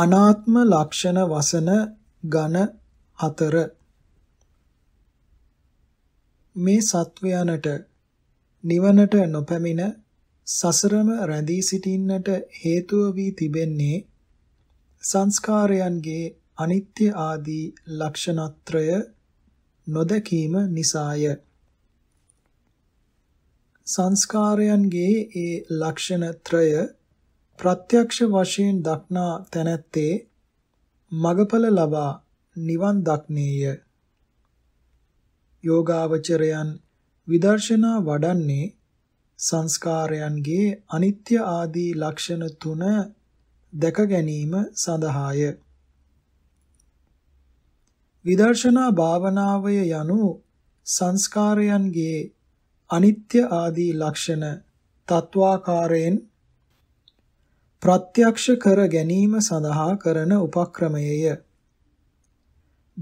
අනාත්ම ලක්ෂණ වසන ඝන හතර මේ සත්වයනට නිවනට නොපැමිණ සසරම රැඳී සිටින්නට හේතුව වී තිබෙන්නේ සංස්කාරයන්ගේ අනිත්‍ය ආදී ලක්ෂණත්‍රය නොදකීම නිසාය සංස්කාරයන්ගේ ඒ ලක්ෂණත්‍රය ප්‍රත්‍යක්ෂ වශයෙන් දක්නා තැනැත්තේ මගඵල ලබා නිවන් දක්නේය. යෝගාවචරයන් විදර්ශනා වඩන්නේ සංස්කාරයන්ගේ අනිත්‍ය ආදී ලක්ෂණ තුන දැක ගැනීම සඳහාය. විදර්ශනා භාවනාවය යනු සංස්කාරයන්ගේ අනිත්‍ය ආදී ලක්ෂණ තත්වාකාරයෙන් ප්‍රත්‍යක්ෂ කර ගැනීම සඳහා කරන උපක්‍රමයය.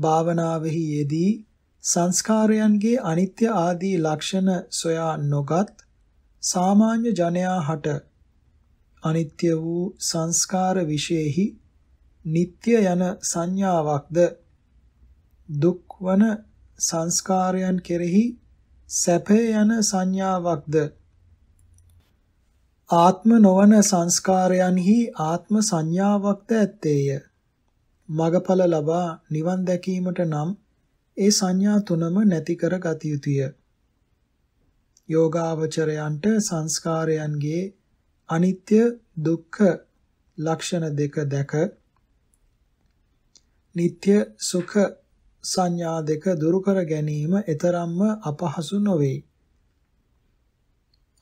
භාවනාවෙහි යෙදී සංස්කාරයන්ගේ අනිත්‍ය ආදී ලක්ෂණ සොයා නොගත් සාමාන්‍ය ජනයා හට අනිත්‍ය වූ සංස්කාර විශේෂෙහි නিত্য යන සංඥාවක්ද දුක් වන සංස්කාරයන් කෙරෙහි සැපේ යන සංඥාවක්ද ආත්ම නොවන සංස්කාරයන්හි ආත්ම සංඥාවක්ද ඇත්තේය. මගඵල ලබා නිවන් දැකීමට නම් ඒ සංඥා තුනම නැති කර ගත යුතුය. යෝගාවචරයන්ට සංස්කාරයන්ගේ අනිත්‍ය දුක්ඛ ලක්ෂණ දෙක දැක නিত্য සුඛ සංඥා දෙක දුරු කර ගැනීම එතරම්ම අපහසු නොවේ.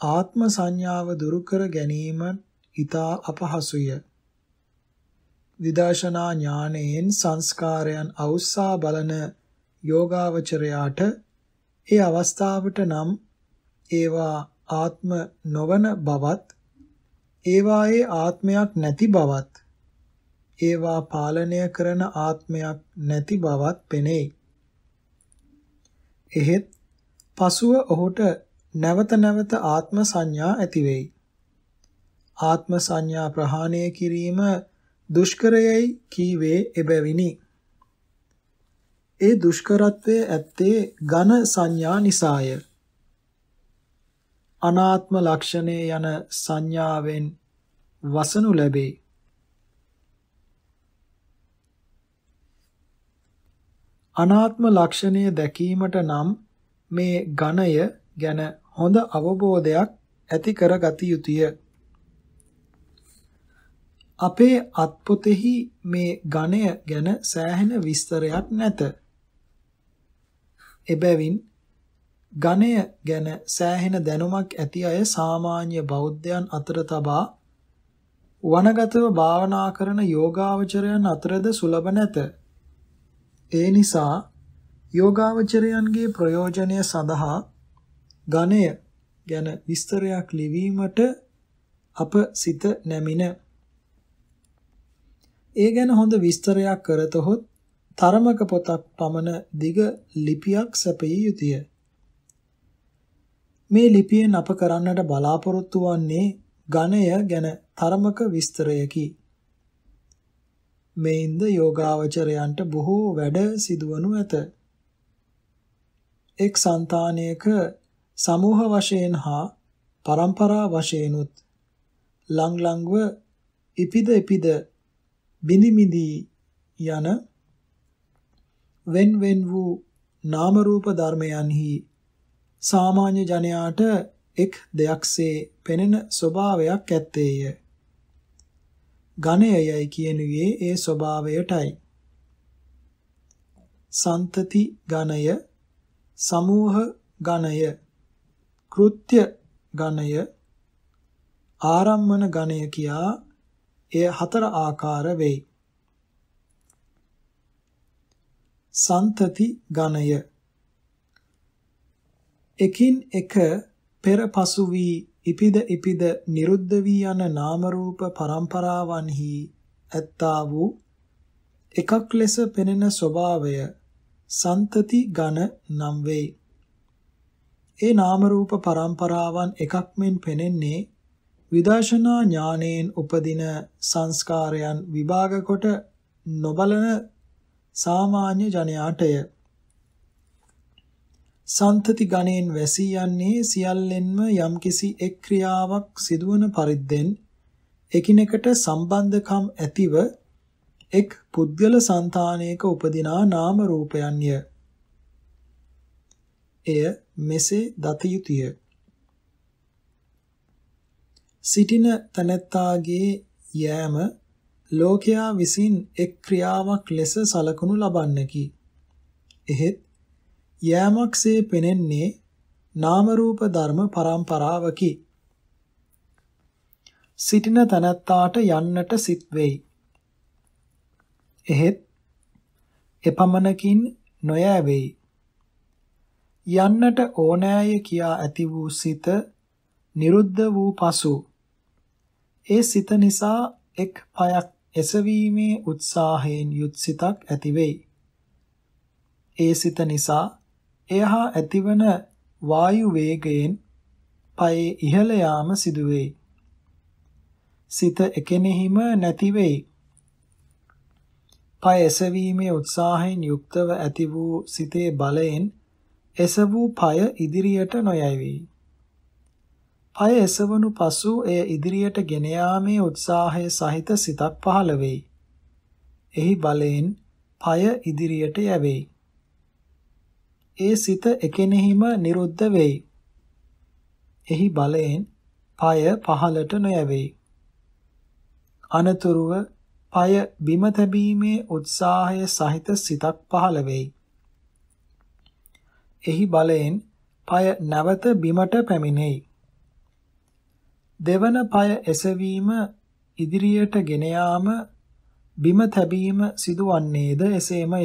ආත්ම සංඥාව දුරු කර ගැනීම ඊතා අපහසුය. විදර්ශනා ඥානයෙන් සංස්කාරයන් අවස්සා බලන යෝගාවචරයාට ඒ අවස්ථාවට නම් ඒවා ආත්ම නොවන බවත් ඒවායේ ආත්මයක් නැති බවත් ඒවා පාලනය කරන ආත්මයක් නැති බවත් පෙනෙයි. එහෙත් පසුව ඔහුට නැවත නැවත ආත්ම සංඥා ඇති වෙයි. ආත්ම සංඥා ප්‍රහාණය කිරීම දුෂ්කරයයි කීවේ එබැවිනි. ඒ දුෂ්කරත්වයේ ඇත්තේ ඝන සංඥා නිසාය. අනාත්ම ලක්ෂණය යන සංඥාවෙන් වසනු ලැබේ. අනාත්ම ලක්ෂණය දැකීමට නම් මේ ඝණය ගැන හොඳ අවබෝධයක් ඇති කරගත යුතුය. අපේ අත්පොතෙහි මේ ඝණය ගැන සෑහෙන විස්තරයක් නැත. එබැවින් ඝණය ගැන සෑහෙන දැනුමක් ඇති අය සාමාන්‍ය බෞද්ධයන් අතර තබා වනගතව භාවනා කරන යෝගාවචරයන් අතරද සුලභ නැත. ඒ නිසා යෝගාවචරයන්ගේ ප්‍රයෝජනය සඳහා ඝණය ගැන විස්තරයක් ලිවීමට අප සිත නැමින. ඒ ගැන හොඳ විස්තරයක් කරතොත් තරමක පොතක් පමණ දිග ලිපියක් සැපිය යුතුය. මේ ලිපියෙන් අප කරන්නට බලාපොරොත්තු වන්නේ ඝණය ගැන තරමක විස්තරයකි. මේින්ද යෝගාවචරයන්ට බොහෝ වැඩ සිදුවනු ඇත. එක් సంతානයක සමූහ වශයෙන් හා પરම්පරා වශයෙන්ුත් ලං ලංව ඉපිද ඉපිද බිනිමිදි යන වෙන් වෙන් වූ නාම රූප ධර්මයන්හි සාමාන්‍ය ජනයාට එක් දෙයක්සේ පෙනෙන ස්වභාවයක් ඇත්තේය. ඝණයයයි කියනුවේ ඒ ස්වභාවයටයි. සන්තති ඝණය, සමූහ ඝණය කෘත්‍ය ගණය ආරම්මන ගණය කියා එය හතර ආකාර වෙයි. සන්තති ගණය එකින් එක පෙර පසු වී ඉපිද ඉපිද නිරුද්ධ වී යන නාම රූප පරම්පරාවන්හි ඇත්තා වූ එකක් ලෙස පෙනෙන ස්වභාවය සන්තති ඝන නම් වෙයි. ඒ නාම රූප පරම්පරාවන් එකක් මෙන් පෙනෙන්නේ විදර්ශනා ඥානයෙන් උපදින සංස්කාරයන් විභාග කොට නොබලන සාමාන්‍ය ජනයාටය. සන්තති ගණයෙන් වැසී යන්නේ සියල්ලෙන්ම යම්කිසි එක් ක්‍රියාවක් සිදුවන පරිද්දෙන් එකිනෙකට සම්බන්ධකම් ඇතිව එක් පුද්ගල సంతානයක උපදිනා නාම රූපයන්ය. එය මෙසේ දත යුතුය. සිටින තනත්තාගේ යෑම ලෝකයා විසින් එක් ක්‍රියාවක් ලෙස සලකනු ලබන්නකි. එහෙත් යෑමක්සේ පෙනෙන්නේ නාම රූප ධර්ම පරම්පරාවකි. සිටින තනත්තාට යන්නට සිත් වෙයි. එහෙත් එපමණකින් නොයෑවෙයි. යන්නට ඕනෑය කියා ඇති වූ සිත නිරුද්ධ වූ පසු ඒ සිත නිසා එක් පයක් එසවීමේ උත්සාහයෙන් යුත් සිතක් ඇති වෙයි. ඒ සිත නිසා එහා ඇතිවන වායු වේගයෙන් පයේ ඉහළ යාම සිදු වෙයි. සිත එකෙනෙහිම නැති වෙයි. පය එසවීමේ උත්සාහයෙන් යුක්තව ඇති වූ සිතේ බලයෙන් එසවූ পায় ඉදිරියට නොයැවි. পায় එසවනු පසු එය ඉදිරියට ගෙන යාමේ උත්සාහය සහිත සිතක් පහළ වෙයි. එහි බලයෙන් পায় ඉදිරියට යැවෙයි. ඒ සිත එකෙනෙහිම නිරුද්ධ වෙයි. එහි බලයෙන් পায় පහළට නොයැවෙයි. අනතුරුව পায় බිම තැබීමේ උත්සාහය සහිත සිතක් පහළ වෙයි. එහි බලයෙන් পায় නැවත බිමට පැමිණෙයි. දෙවන পায় එසවීම ඉදිරියට ගෙන යාම බිම තැබීම සිදුවන්නේද එසේමය.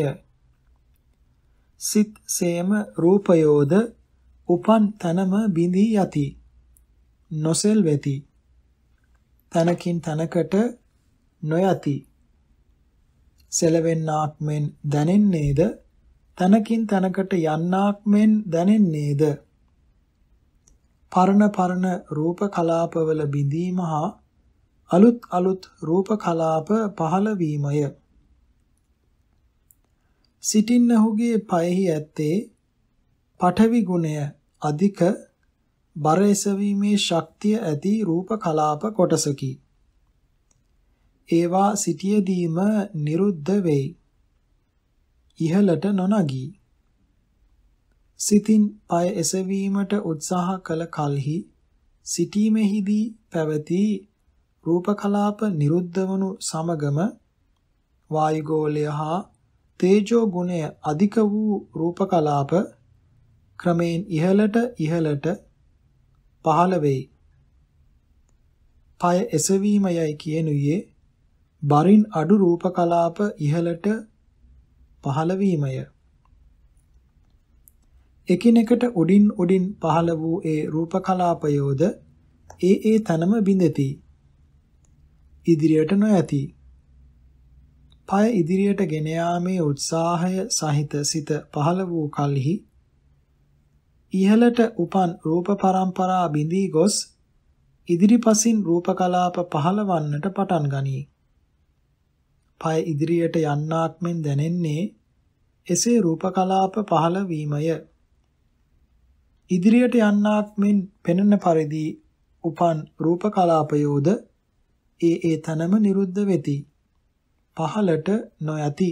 සිත් සේම රූපයෝද උපන් තනම බිඳී යති. නොසෙල් වෙති. තනකින් තනකට නොයති. සෙලවෙන්නාක් මෙන් දැනෙන්නේද තනකින් තනකට යන්නාක් මෙන් දැනෙන්නේද පරණ පරණ රූප කලාපවල බිඳීම හා අලුත් අලුත් රූප කලාප පහළ වීමය සිටින්නහුගේ පයෙහි ඇත්තේ පඨවි ගුණය අධික බර එසවීමේ ශක්තිය ඇති රූප කලාප කොටසකි ඒවා සිටියදීම නිරුද්ධ වෙයි ඉහළට නොනගී. සිතින් පය එසවීමට උත්සාහ කළ කලෙහි සිටීමේහිදී පැවති රූප කලාප නිරුද්ධ වනු සමගම වායුගෝලය හා තේජෝ ගුණය අධික වූ රූප කලාප ක්‍රමයෙන් ඉහළට ඉහළට පහළ වෙයි. පය එසවීම යයි කියනුයේ බරින් අඩු රූප කලාප ඉහළට පහළ වීමය. එකිනෙකට උඩින් උඩින් පහළ වූ ඒ රූප කලාපයෝද ඒ ඒ තනම බිඳෙති. ඉදිරියට නොයති. පය ඉදිරියට ගෙන යාමේ උත්සාහය සහිත සිත පහළ වූ කලෙහි ඉහළට උපන් රූප පරම්පරා බිඳී ගොස් ඉදිරිපසින් රූප කලාප පහළවන්නට පටන් ගනී. පය ඉදිරියට යන්නාක් මෙන් දැනෙන්නේ එසේ රූපකලාප පහළ වීමය. ඉදිරියට යන්නාක් මෙන් පෙනෙන පරිදි උපන් රූපකලාපයෝද ඒ ඒ තනම නිරුද්ධ වෙති. පහළට නොයති.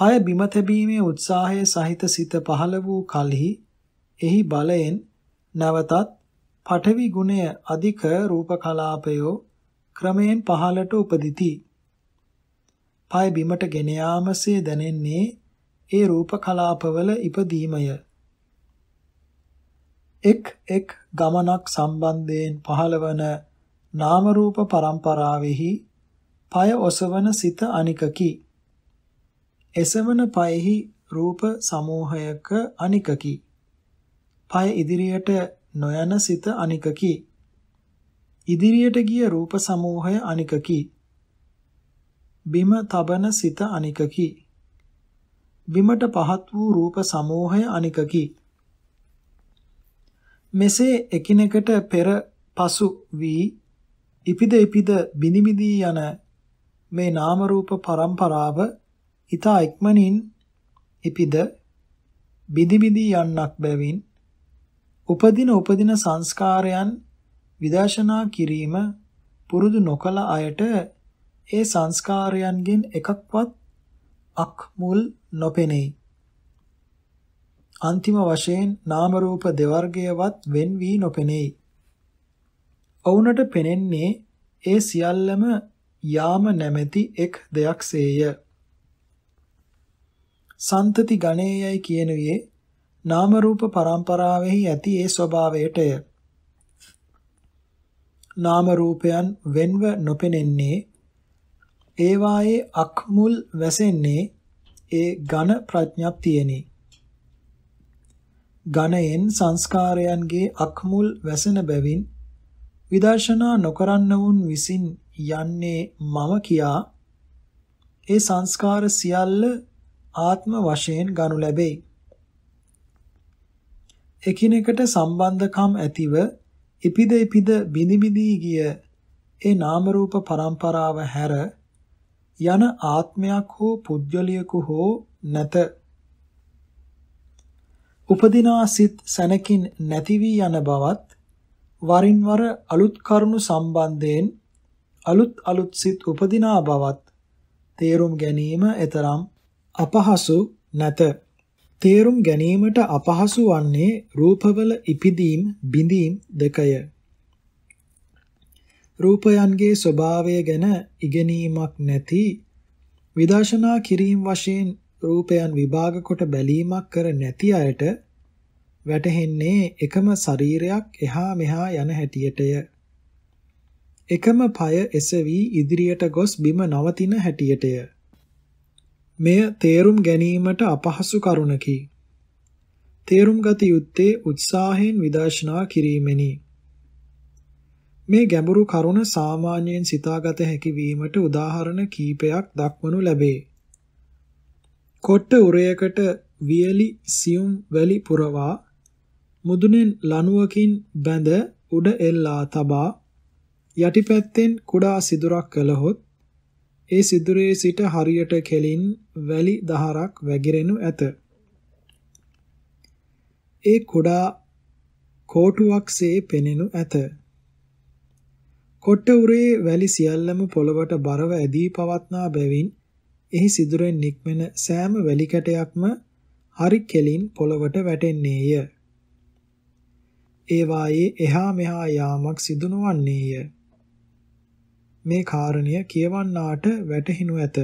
පය බිම තැබීමේ උත්සාහය සහිත සිත පහළ වූ කලෙහි එහි බලයෙන් නැවතත් පඨවි ගුණය අධික රූපකලාපයෝ ක්‍රමයෙන් පහළට උපදිති. පය බිමට ගෙන යාමසේ දැනෙන්නේ ඒ රූප කලාපවල ඉපදීමය. එක් එක් ගමනක් සම්බන්ධයෙන් පහළවන නාම රූප පරම්පරාවෙහි পায় ඔසවන සිත අනිකකි. එසවන পায়ෙහි රූප සමූහයක අනිකකි. পায় ඉදිරියට නොයන සිත අනිකකි. ඉදිරියට ගිය රූප සමූහය අනිකකි. බිම තබන සිත අනිකකි. බිමට පහත් වූ රූප සමූහය අනිකකි. මෙසේ එකිනෙකට පෙර පසු වී ඉපිද ඉපිද බිනිබිදී යන මේ නාම රූප පරම්පරාව ඊතා ඉක්මනින් ඉපිද බිනිබිදී යන්නක් බැවින් උපදින උපදින සංස්කාරයන් විදර්ශනා කිරීම පුරුදු නොකල අයට ඒ සංස්කාරයන්ගෙන් එකක්වත් අක්මුල් නොපෙනේ. අන්තිම වශයෙන් නාම රූප දෙවර්ගයවත් වෙන් වී නොපෙනේ. ඔවුනට පෙනෙන්නේ ඒ සියල්ලම යාම නැමැති එක් දෙයක්සේය. සන්තති ගණේයයි කියනුවේ නාම රූප පරම්පරාවෙහි ඇති ඒ ස්වභාවයටය. නාම රූපයන් වෙන්ව නොපෙනෙන්නේ ඒවායේ අක්මුල් වැසෙන්නේ ඒ ඝන ප්‍රඥප්තියනි. ඝනයෙන් සංස්කාරයන්ගේ අක්මුල් වැසෙන බැවින් විදර්ශනා නොකරන්නවුන් විසින් යන්නේ මම කියා ඒ සංස්කාර සියල්ල ආත්ම වශයෙන් ගනු ලැබෙයි. එකිනෙකට සම්බන්ධකම් ඇතිව ඉපිද ඉපිද බිනි බිනි ගිය ඒ නාම රූප පරම්පරාව හැර යන ආත්මයක් හෝ පුද්ගලයෙකු හෝ නැත. උපදිනා සිත් සැනකින් නැති වී යන බවත් වරින් වර අලුත් කරුණු සම්බන්ධයෙන් අලුත් අලුත් සිත් උපදිනා බවත් තේරුම් ගැනීම එතරම් අපහසු නැත. තේරුම් ගැනීමට අපහසු වන්නේ රූපවල ඉපදීම් බිඳීම් දෙකය. රූපයන්ගේ ස්වභාවය ගැන ඉගෙනීමක් නැති විදර්ශනා කිරීම වශයෙන් රූපයන් විභාග කොට බැලීමක් කර නැති අයට වැටහෙන්නේ එකම ශරීරයක් එහා මෙහා යන හැටියටය. එකම পায় එසවි ඉදිරියට ගොස් බිම නවතින හැටියටය. මෙය තේරුම් ගැනීමට අපහසු කරුණකි. තේරුම් ගත යුත්තේ උත්සාහයෙන් විදර්ශනා කිරීමෙනි. මේ ගැඹුරු කරුණ සාමාන්‍යයෙන් සිතාගත හැකි වීමට උදාහරණ කීපයක් දක්වනු ලැබේ. කොට්ට උරයකට වියලි සියුම් වැලි පුරවා මුදුනෙන් ලණුවකින් බැඳ උඩ එල්ලා තබා යටිපැත්තෙන් කුඩා සිදුරක් කළහොත් ඒ සිදුරේ සිට හරියට කෙලින් වැලි දහරක් වැగిරෙනු ඇත. ඒ කුඩා කෝටුවක්සේ පෙනෙනු ඇත. කොට්ටුරේ වැලි සියල්ලම පොළවට බරව ඇදී පවත්නා බැවින් එහි සිදුරෙන් නික්මෙන සෑම වැලි කැටයක්ම හරි කෙලින් පොළවට වැටෙන්නේය. ඒ වායේ එහා මෙහා යාමක් සිදු නොවන්නේය. මේ කාරණය කියවන්නාට වැටහිනු ඇත.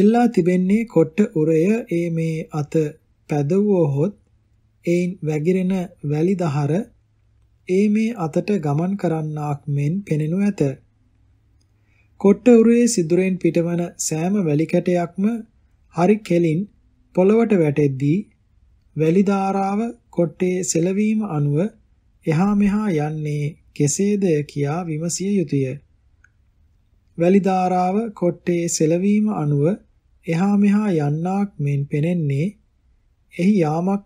එල්ලා තිබෙන්නේ කොට්ට උරය ඒ මේ අත පැදවුවහොත් එයින් වැగిරෙන වැලි දහර ඒ මේ අතට ගමන් කරන්නාක් මෙන් පෙනෙනු ඇත. කොට්ටඋරේ සිදුරෙන් පිටවන සෑම වැලි කැටයක්ම හරි කෙලින් පොළවට වැටෙද්දී වැලි ධාරාව කොට්ටේ සෙලවීම අනුව එහා මෙහා යන්නේ කෙසේද කියා විමසිය යුතුය. වැලි ධාරාව කොට්ටේ සෙලවීම අනුව එහා මෙහා යන්නාක් මෙන් පෙනෙන්නේ එහි යාමක්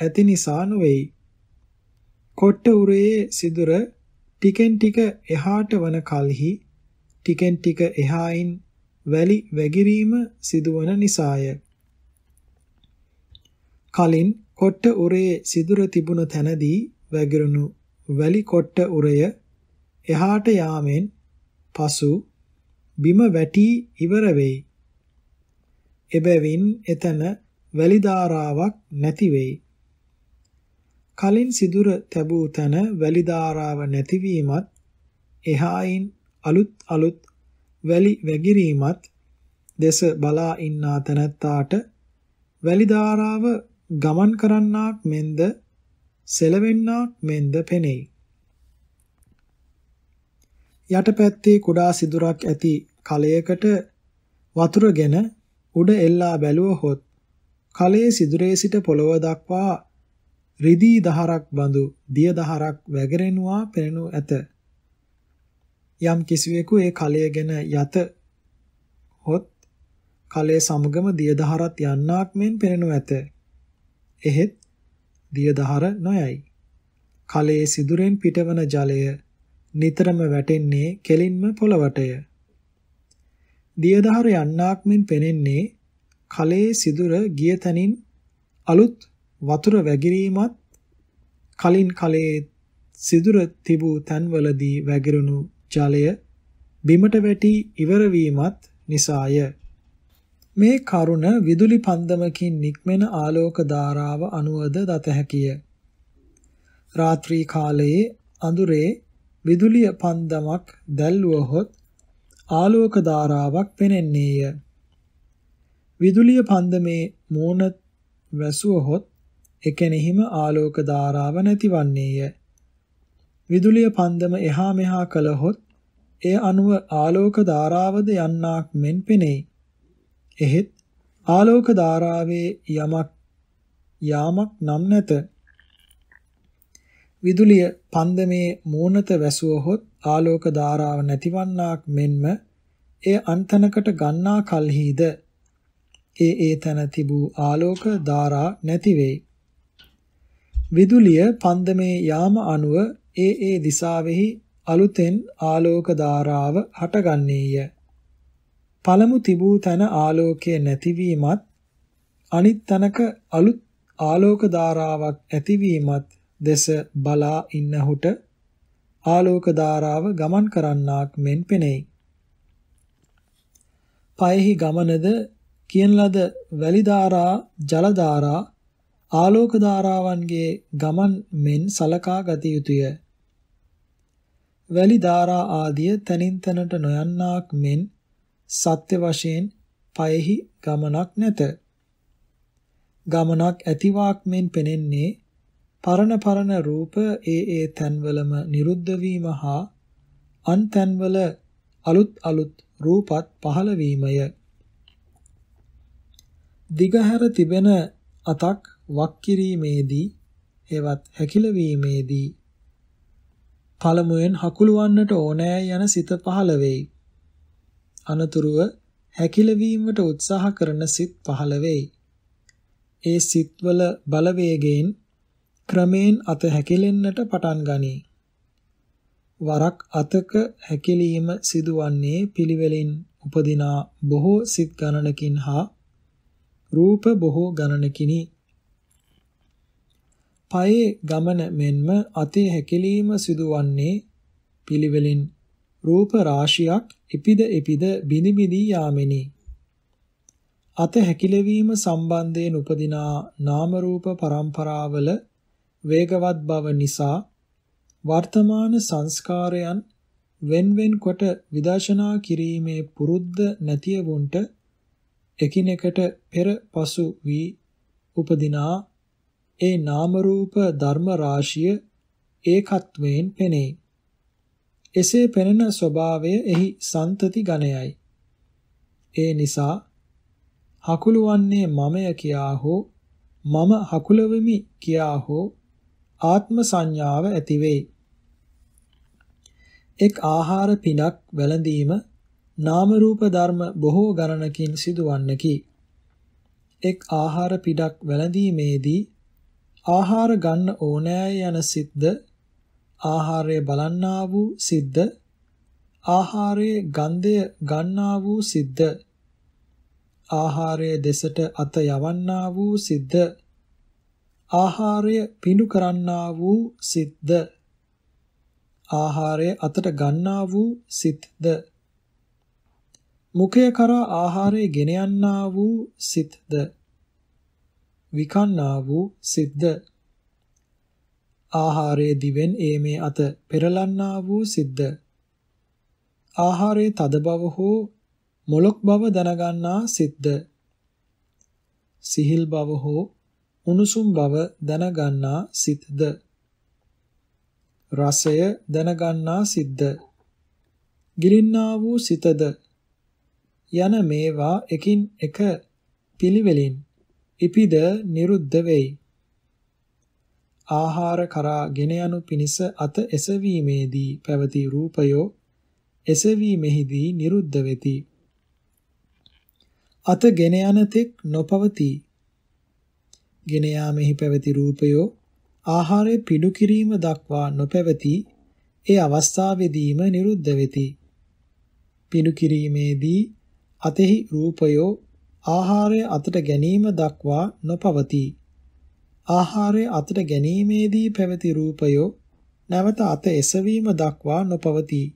ඇති නිසා නොවේයි. කොට්ට උරයේ සිදුර ටිකෙන් ටික එහාට වන කලෙහි ටිකෙන් ටික එහායින් වැලි වැගිරීම සිදුවන නිසාය. කලින් කොට්ට උරයේ සිදුර තිබුණ තැනදී වැගිරුණු වැලි කොට්ට උරය එහාට යාමෙන් පසු බිම වැටි ඉවර වෙයි. එබැවින් එතන වැලි ධාරාවක් නැති වෙයි. කලින් සිදුර තැබූ තන වැලි ධාරාව නැතිවීමත් එහායින් අලුත් අලුත් වැලි වැගිරීමත් දෙස බලා ඉන්නා තැනැත්තාට වැලි ධාරාව ගමන් කරන්නාක් මෙන්ද සෙලවෙන්නාක් මෙන්ද පෙනෙයි. යටපැත්තේ කුඩා සිදුරක් ඇති කලයකට වතුරගෙන උඩ එල්ලා බැලුවහොත් කලයේ සිදුරේ සිට පොළව දක්වා රෙදි දහරක් බඳු දිය දහරක් වැගරෙනවා පෙනෙනු ඇත. යම් කිසිවෙකු ඒ කලය ගැන යත හොත් කලය සමගම දිය දහරත් යන්නාක් මෙන් පෙනෙනු ඇත. එහෙත් දිය දහර නොයයි. කලයේ සිදුරෙන් පිටවන ජලය නිතරම වැටෙන්නේ කෙලින්ම පොළවටය. දියදහර යන්නාක් මෙන් පෙනෙන්නේ කලයේ සිදුර ගිය තැනින් අලුත් වතුර වැගිරීමත් කලින් කලයේ සිදුර තිබූ තැන්වලදී වැගිරුණු ජලය බිමට වැටි ඉවර වීමත් නිසාය. මේ කරුණ විදුලි පන්දමකින් නික්මෙන ආලෝක ධාරාව අනුවද දත හැකිය. රාත්‍රී කාලයේ අඳුරේ විදුලිය පන්දමක් දැල්වුවහොත් ආලෝක ධාරාවක් පෙනෙන්නේය. විදුලිය පන්දමේ මෝන වැසුවහොත් එකෙනෙහිම ආලෝක ධාරාව නැතිවන්නේය. විදුලිය පන්දම එහා මෙහා කළහොත් එය අනුව ආලෝක ධාරාවද යන්නක් මෙන් පෙනෙයි. එහෙත් ආලෝක ධාරාවේ යමක් යාමක් නම් නැත. විදුලිය පන්දමේ මූණත වැසුවහොත් ආලෝක ධාරාව නැතිවන්නක් මෙන්ම එය අන්තනකට ගන්නා කල්හිද ඒ ඒ තන තිබූ ආලෝක ධාරා නැති වෙයි. විදුලිය පන්දමේ යාම අනුව ඒ ඒ දිසාවෙහි අලුතෙන් ආලෝක ධාරාව හටගන්නේය. පළමු තිබූ තන ආලෝකයේ නැතිවීමත් අනිත් තනක අලුත් ආලෝක ධාරාවක් ඇතිවීමත් දෙස බලා ඉන්නහුට ආලෝක ධාරාව ගමන් කරන්නාක් මෙන් පෙනෙයි. පයෙහි ගමනද කියන ලද වැලි ධාරා ජල ධාරා ආලෝක ධාරාවන්ගේ ගමන් මෙන් සලකා ගත යුතුය. වැලි ධාරා ආදිය තනින් තනට නොයන්නාක් මෙන් සත්‍ය වශයෙන් පයෙහි ගමනක් නැත. ගමනක් ඇතිවාක් මෙන් පෙනෙන්නේ පරණ පරණ රූප ඒ ඒ තන්වලම නිරුද්ධ වීම හා අන් තන්වල අලුත් අලුත් රූපත් පහළ වීමය. දිගහැර තිබෙන අතක් වක් කිරීමේදී හෙවත් හැකිලවීමේදී පළමුවෙන් හකුලවන්නට ඕනෑ යන සිත පහළ වෙයි. අනතුරුව හැකිලවීමට උත්සාහ කරන සිත් පහළ වෙයි. ඒ සිත්වල බලවේගයෙන් ක්‍රමයෙන් අත හැකිලෙන්නට පටන් ගනී. වරක් අතක හැකිලීම සිදුවන්නේ පිළිවෙලින් උපදිනා බොහෝ සිත් ගණනකින් හා රූප බොහෝ ගණනකිනි. පයේ ගමන මෙන්ම අතේ හැකිලීම සිදුවන්නේ පිළිවෙලින් රූප රාශියක් ඉපිද ඉපිද බිනි බිනි යාමෙනි. අත හැකිලවීම සම්බන්ධයෙන් උපදිනා නාම රූප පරම්පරාවල වේගවත් බව නිසා වර්තමාන සංස්කාරයන් wenwen කොට විදර්ශනා කිරීමේ පුරුද්ද නැතිවුන්ට එකිනෙකට පෙර පසු වී උපදිනා ඒ නාම රූප ධර්ම රාශිය ඒකත්වයෙන් පෙනේ. එසේ පෙනෙන ස්වභාවය එහි සන්තති ගණයයි. ඒ නිසා හකුලවන්නේ මමය කියා හෝ මම හකුලවෙමි කියා හෝ ආත්ම සංඥාව ඇතිවේ. එක් ආහාර පිනක් වැළඳීම නාම රූප ධර්ම බොහෝ ගණනකින් සිදුවන්නකි. එක් ආහාර පිටක් වැළඳීමේදී ආහාර ගන්න ඕනෑ යන සිද්ද ආහාරය බලන්නා වූ සිද්ද ආහාරයේ ගන්ධය ගන්නා වූ සිද්ද ආහාරයේ දෙසට අත යවන්නා වූ සිද්ද ආහාරය පිඬු කරන්නා වූ සිද්ද ආහාරය අතට ගන්නා වූ සිද්ද මුඛය කරා ආහාරය ගෙන යන්නා වූ සිත්ද විකන්නා වූ සිද්ද ආහාරයේ දිවෙන් ඒමේ අත පෙරලන්නා වූ සිද්ද ආහාරයේ තද බව හෝ මොලොක් බව දැනගන්නා සිද්ද සිහිල් බව හෝ උණුසුම් බව දැනගන්නා සිද්ද රසය දැනගන්නා සිද්ද ගිලින්නා වූ සිතද යන මේවා එකින් එක පිළිවෙලින් ඉපිද නිරුද්ධ වෙයි. ආහාර කරා ගෙන යනු පිණිස අත එසවීමේදී පැවති රූපයෝ එසවීමෙහිදී නිරුද්ධ වෙති. අත ගෙන යන තෙක් නොපවති. ගෙන යාමෙහි පැවති රූපයෝ ආහාරය පිඩු කිරීම දක්වා නොපැවති. ඒ අවස්ථාවේදීම නිරුද්ධ වෙති. පිඩු කිරීමේදී අතෙහි රූපයෝ ආහාරය අතට ගැනීම දක්වා නොපවතී. ආහාරය අතට ගැනීමේදී පැවති රූපයෝ නැවත අත එසවීම දක්වා නොපවතී.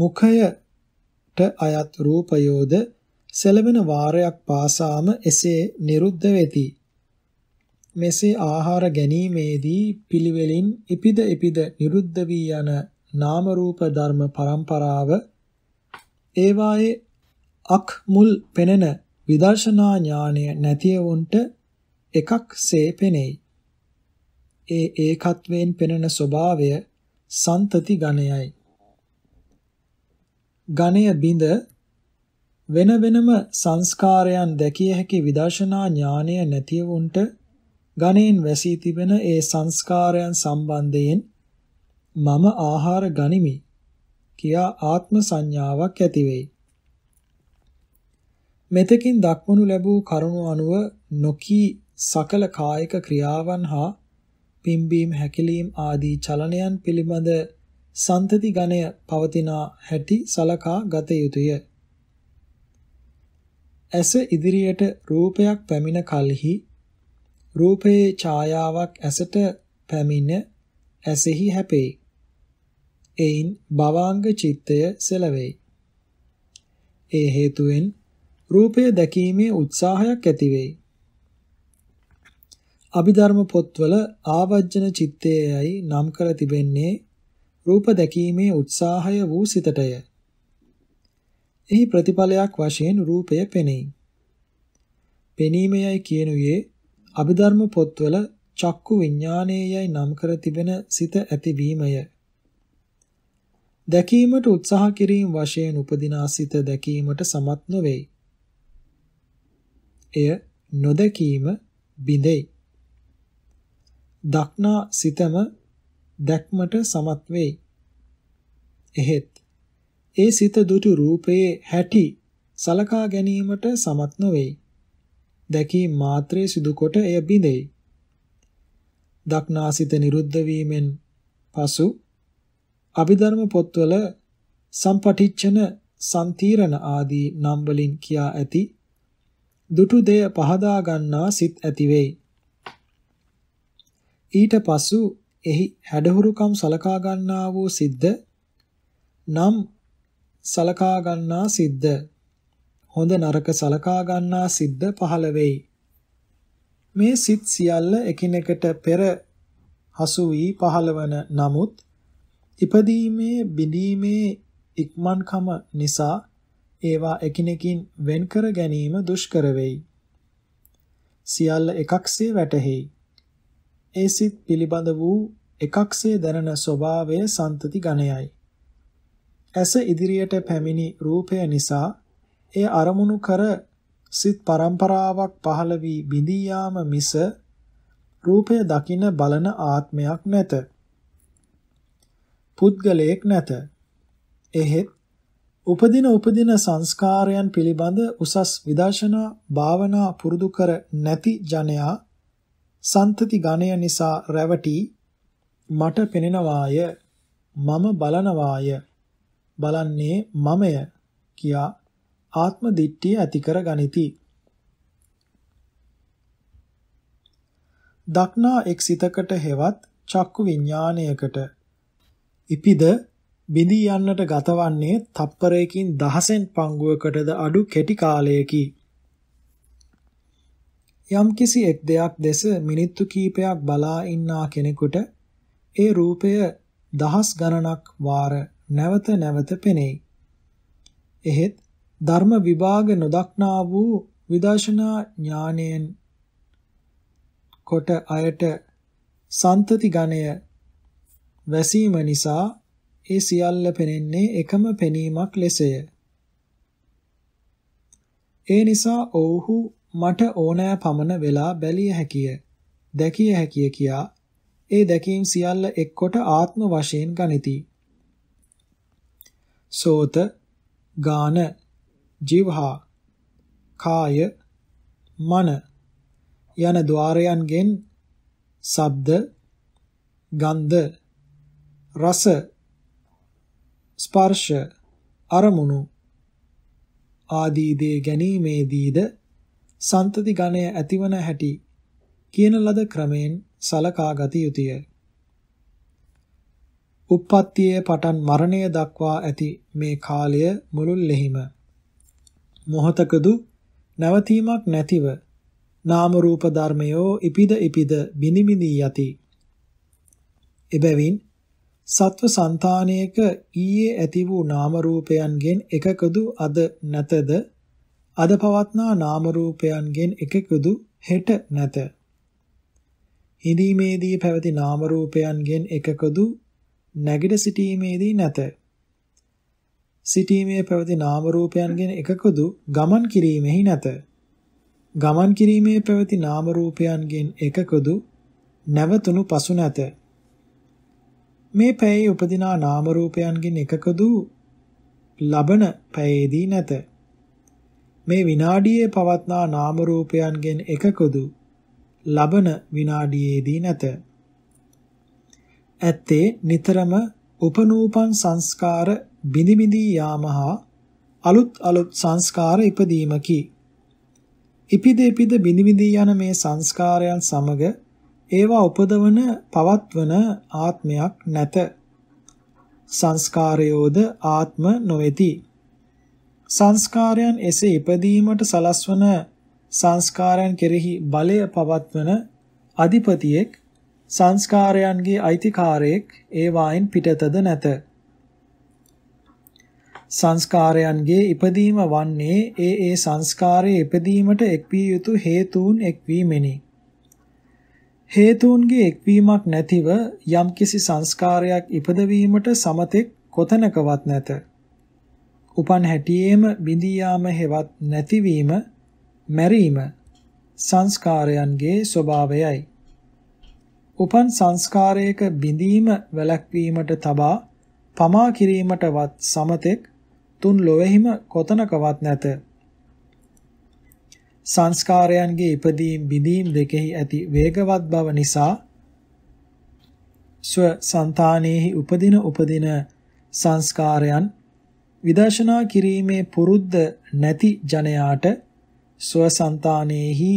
මුඛයට අයත් රූපයෝද සැලවෙන වාරයක් පාසාම එසේ නිරුද්ධ වෙති. මෙසේ ආහාර ගැනීමේදී පිළිවෙලින් ඉපිද ඉපිද නිරුද්ධ වී යන නාම රූප ධර්ම පරම්පරාව ඒවායේ අක් මුල් පෙනෙන විදර්ශනා ඥානය නැතිවුන්ට එකක් සේපෙනෙයි. ඒ ඒකත්වයෙන් පෙනෙන ස්වභාවය සන්තති ගණයයි. ගණය බිඳ වෙන වෙනම සංස්කාරයන් දැකිය හැකි විදර්ශනා ඥානය නැතිවුන්ට ගණයෙන් වැසී තිබෙන ඒ සංස්කාරයන් සම්බන්ධයෙන් මම ආහාර ගනිමි කියා ආත්ම සංඥාවක් ඇතිවෙයි. මෙතකින් දක්වනු ලැබූ කරුණු අනුව නොකී සකල කායික ක්‍රියාවන් හා පිම්බීම් හැකිලීම් ආදී චලනයන් පිළිබඳ සන්තති ගණය පවතින හැටි සලකා ගත යුතුය. ඇස ඉදිරියට රූපයක් පැමිණ කලෙහි රූපයේ ඡායාවක් ඇසට පැමිණ ඇසෙහි හැපේ. එයින් භවාංග චිත්තය සෙලවේ. ඒ හේතුවෙන් රූපය දැකීමේ උත්සාහයක් ඇති වෙයි. අභිධර්ම පොත්වල ආවජන චිත්තයයි නම් කර තිබෙන්නේ රූප දැකීමේ උත්සාහය වූ සිතටය. එහි ප්‍රතිඵලයක් වශයෙන් රූපය පෙනෙයි. පෙනීමයයි කියනුවේ අභිධර්ම පොත්වල චක්කු විඥානයේයයි නම් කර තිබෙන සිත ඇතිවීමය. දැකීමට උත්සාහ කිරීම වශයෙන් උපදිනා සිත දැකීමට සමත් නොවේයි. එය නොදකීම බිඳෙයි. දක්නා සිතම දැක්මට සමත් වෙයි. එහෙත් ඒ සිත දුටු රූපයේ හැටි සලකා ගැනීමට සමත් නොවේ. දැකීම මාත්‍රේ සිදුකොට එය බිඳෙයි. දක්නාසිත නිරුද්ධ වීමෙන් පසු අභිධර්ම පොත්වල සම්පටිච්ඡන සම්තිරණ ආදී නම් වලින් කියා ඇති දුටු දෙය පහදා ගන්නා සිත් ඇති වෙයි. ඊට පසු එහි හැඩහුරුකම් සලකා ගන්නා වූ සිද්ද නම් සලකා ගන්නා සිද්ද හොඳ නරක සලකා ගන්නා සිද්ද පහළ වෙයි. මේ සිත් සියල්ල එකිනෙකට පෙර හසු වී පහළවන නමුත් ඉපදීමේ බිඳීමේ ඉක්මන්කම නිසා ඒවා එකිනෙකින් වෙන් කර ගැනීම දුෂ්කර වෙයි. සියල්ල එකක්සේ වැටහෙයි. ඒ සිත් පිළිබඳ වූ එකක්සේ දැනෙන ස්වභාවය සන්තති ගණයයි. ඇස ඉදිරියට පැමිණි රූපය නිසා එය අරමුණු කර සිත් පරම්පරාවක් පහළ වී බිඳී යාම මිස රූපය දකින බලන ආත්මයක් නැත. පුද්ගලයෙක් නැත. එහෙත් උපදින උපදින සංස්කාරයන් පිළිබඳ උසස් විදර්ශනා භාවනා පුරුදු කර නැති ජනයා සන්තති ගණය නිසා රැවටි මට පෙනෙනවාය මම බලනවාය බලන්නේ මමය කියා ආත්ම දිට්ඨිය ඇති කර ගනිති. දක්නා එක් සිතකට හෙවත් චක්කු විඥාණයකට ඉපිද බිඳී යන්නට ගතවන්නේ තප්පරයකින් දහසෙන් පංගුවකටද අඩු කෙටි කාලයකි. යම්කිසි එක් දෙයක් දැස මිනිත්තු කීපයක් බලා ඉන්නා කෙනෙකුට ඒ රූපය දහස් ගණනක් වාර නැවත නැවත පෙනෙයි. එහෙත් ධර්ම විභාග නොදක්නා වූ විදර්ශනා ඥානයෙන් කොට අයට සන්තති ගණය වැසීම නිසා ඒ සියල්ල පෙනෙන්නේ එකම පෙනීමක් ලෙසය. ඒ නිසා ඔව්හු මට ඕනෑ පමණ වෙලා බැලිය හැකිය. දැකිය හැකිය කියා ඒ දැකීම් සියල්ල එක්කොට ආත්ම වශයෙන් ගනිති. සෝත ගාන ජීවහා කාය මන යන ద్వාරයන්ගෙන් ශබ්ද ගන්ධ රස ස්පර්ශ අරමුණු ආදී දේ ගැනීමේදීද සන්තති ගණය ඇතිවන හැටි කියන ලද ක්‍රමයෙන් සලකා ගත යුතුය. උප්පත්තියේ පටන් මරණය දක්වා ඇති මේ කාලය මුළුල්ලෙහිම මොහතකදු නැවතීමක් නැතිව නාම රූප ධර්මයෝ ඉපිද ඉපිද බිනිබිනි යති. එබැවින් සත්ව సంతානයක ඊයේ ඇති වූ නාම රූපයන්ගෙන් එකකදු අද නැතද අද පවත්නා නාම රූපයන්ගෙන් එකකදු හෙට නැත හිඳීමේදී පැවති නාම රූපයන්ගෙන් එකකදු නැගිට සිටීමේදී නැත සිටීමේ පැවති නාම රූපයන්ගෙන් එකකදු ගමන් කිරීමෙහි නැත ගමන් කිරීමේ පැවති නාම රූපයන්ගෙන් එකකදු නැවතුණු පසු නැත මේ පැයේ උපදිනා නාම රූපයන්ගෙන් එකකදු ලබන පැයේදී නැත. මේ විනාඩියේ පවත්නා නාම රූපයන්ගෙන් එකකදු ලබන විනාඩියේදී නැත. ඇත්තේ නිතරම උපනූපන් සංස්කාර බිනි බිනී යාමහා අලුත් අලුත් සංස්කාර ඉපදීමකි. ඉපිද ඉපිද බිනිවිදී යන මේ සංස්කාරයන් සමග ඒවා උපදවන පවත්වන ආත්මයක් නැත. සංස්කාරයෝද ආත්ම නොවේති. සංස්කාරයන් එසේ ඉපදීමට සලස්වන සංස්කාරයන් කෙරෙහි බලය පවත්වන අධිපතියෙක් සංස්කාරයන්ගේ අයිතිකාරයෙක් ඒවායින් පිටතද නැත. සංස්කාරයන්ගේ ඉපදීම වන්නේ ඒ ඒ සංස්කාරයේ ඉපදීමට එක්විය යුතු හේතුන් එක්වීමෙනි. හේතුන්ගේ එක්වීමක් නැතිව යම්කිසි සංස්කාරයක් ඉපදවීමට සමතෙක් කොතනකවත් නැත. උපන් හැටියේම බිඳියාම හෙවත් නැතිවීම මැරීම සංස්කාරයන්ගේ ස්වභාවයයි. උපන් සංස්කාරයක බිඳීම වැළැක්වීමට තබා පමා කිරීමටවත් සමතෙක් තුන් ලොවෙහිම කොතනකවත් නැත. සංස්කාරයන්ගේ ඉදීම් බිඳීම් දෙකෙහි ඇති වේගවත් බව නිසා ස්ව సంతානෙහි උපදින උපදින සංස්කාරයන් විදර්ශනා කිරීමේ පුරුද්ද නැති ජනයාට ස්ව సంతානෙහි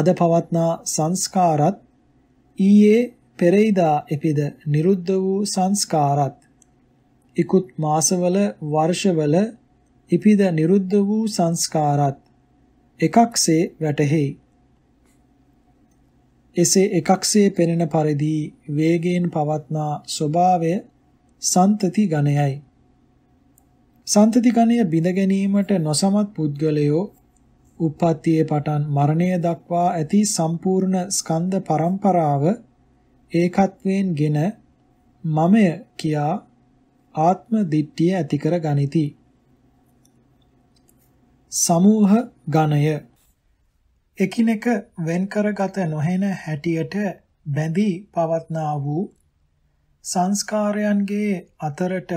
අද පවත්නා සංස්කාරත් ඊයේ පෙරේදා එපිද නිරුද්ධ වූ සංස්කාරත් ඉකුත් මාසවල වර්ෂවල ඉපිද නිරුද්ධ වූ සංස්කාරත් එකක්සේ වැටහෙයි. එසේ එකක්සේ පෙනෙන පරිදි වේගයෙන් පවත්නා ස්වභාවය සන්තති ගණයයි. සන්තති ගණය බිඳ ගැනීමට නොසමත් පුද්ගලයෝ උප්පත්තියේ පටන් මරණය දක්වා ඇති සම්පූර්ණ ස්කන්ධ පරම්පරාව ඒකත්වයෙන් ගෙන මමය කියා ආත්ම දිට්ඨිය ඇති කර ගනිති. සමූහ ඝණය එකිනෙක වෙන් කරගත නොහැන හැටියට බැඳී පවත්නා වූ සංස්කාරයන්ගේ අතරට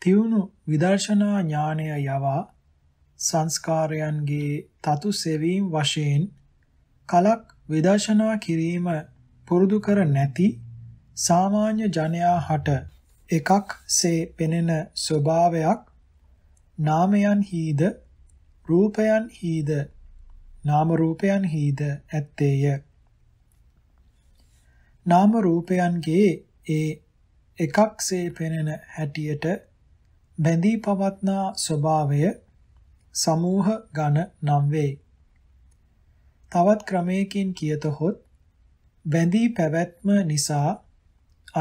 තියුණු විදර්ශනා ඥානය යවා සංස්කාරයන්ගේ තතු සෙවීම් වශයෙන් කලක් විදර්ශනා කිරීම පුරුදු කර නැති සාමාන්‍ය ජනයා හට එකක් සේ පෙනෙන ස්වභාවයක් නාමයන්හිද රූපයන් හිද නාම රූපයන් හිද ඇත්තේය නාම රූපයන්ගේ ඒ එකක්සේ පෙනෙන හැටියට බැඳී පවත්නා ස්වභාවය සමූහ ඝන නම් වේ තවත් ක්‍රමයකින් කියතොත් බැඳී පැවැත්ම නිසා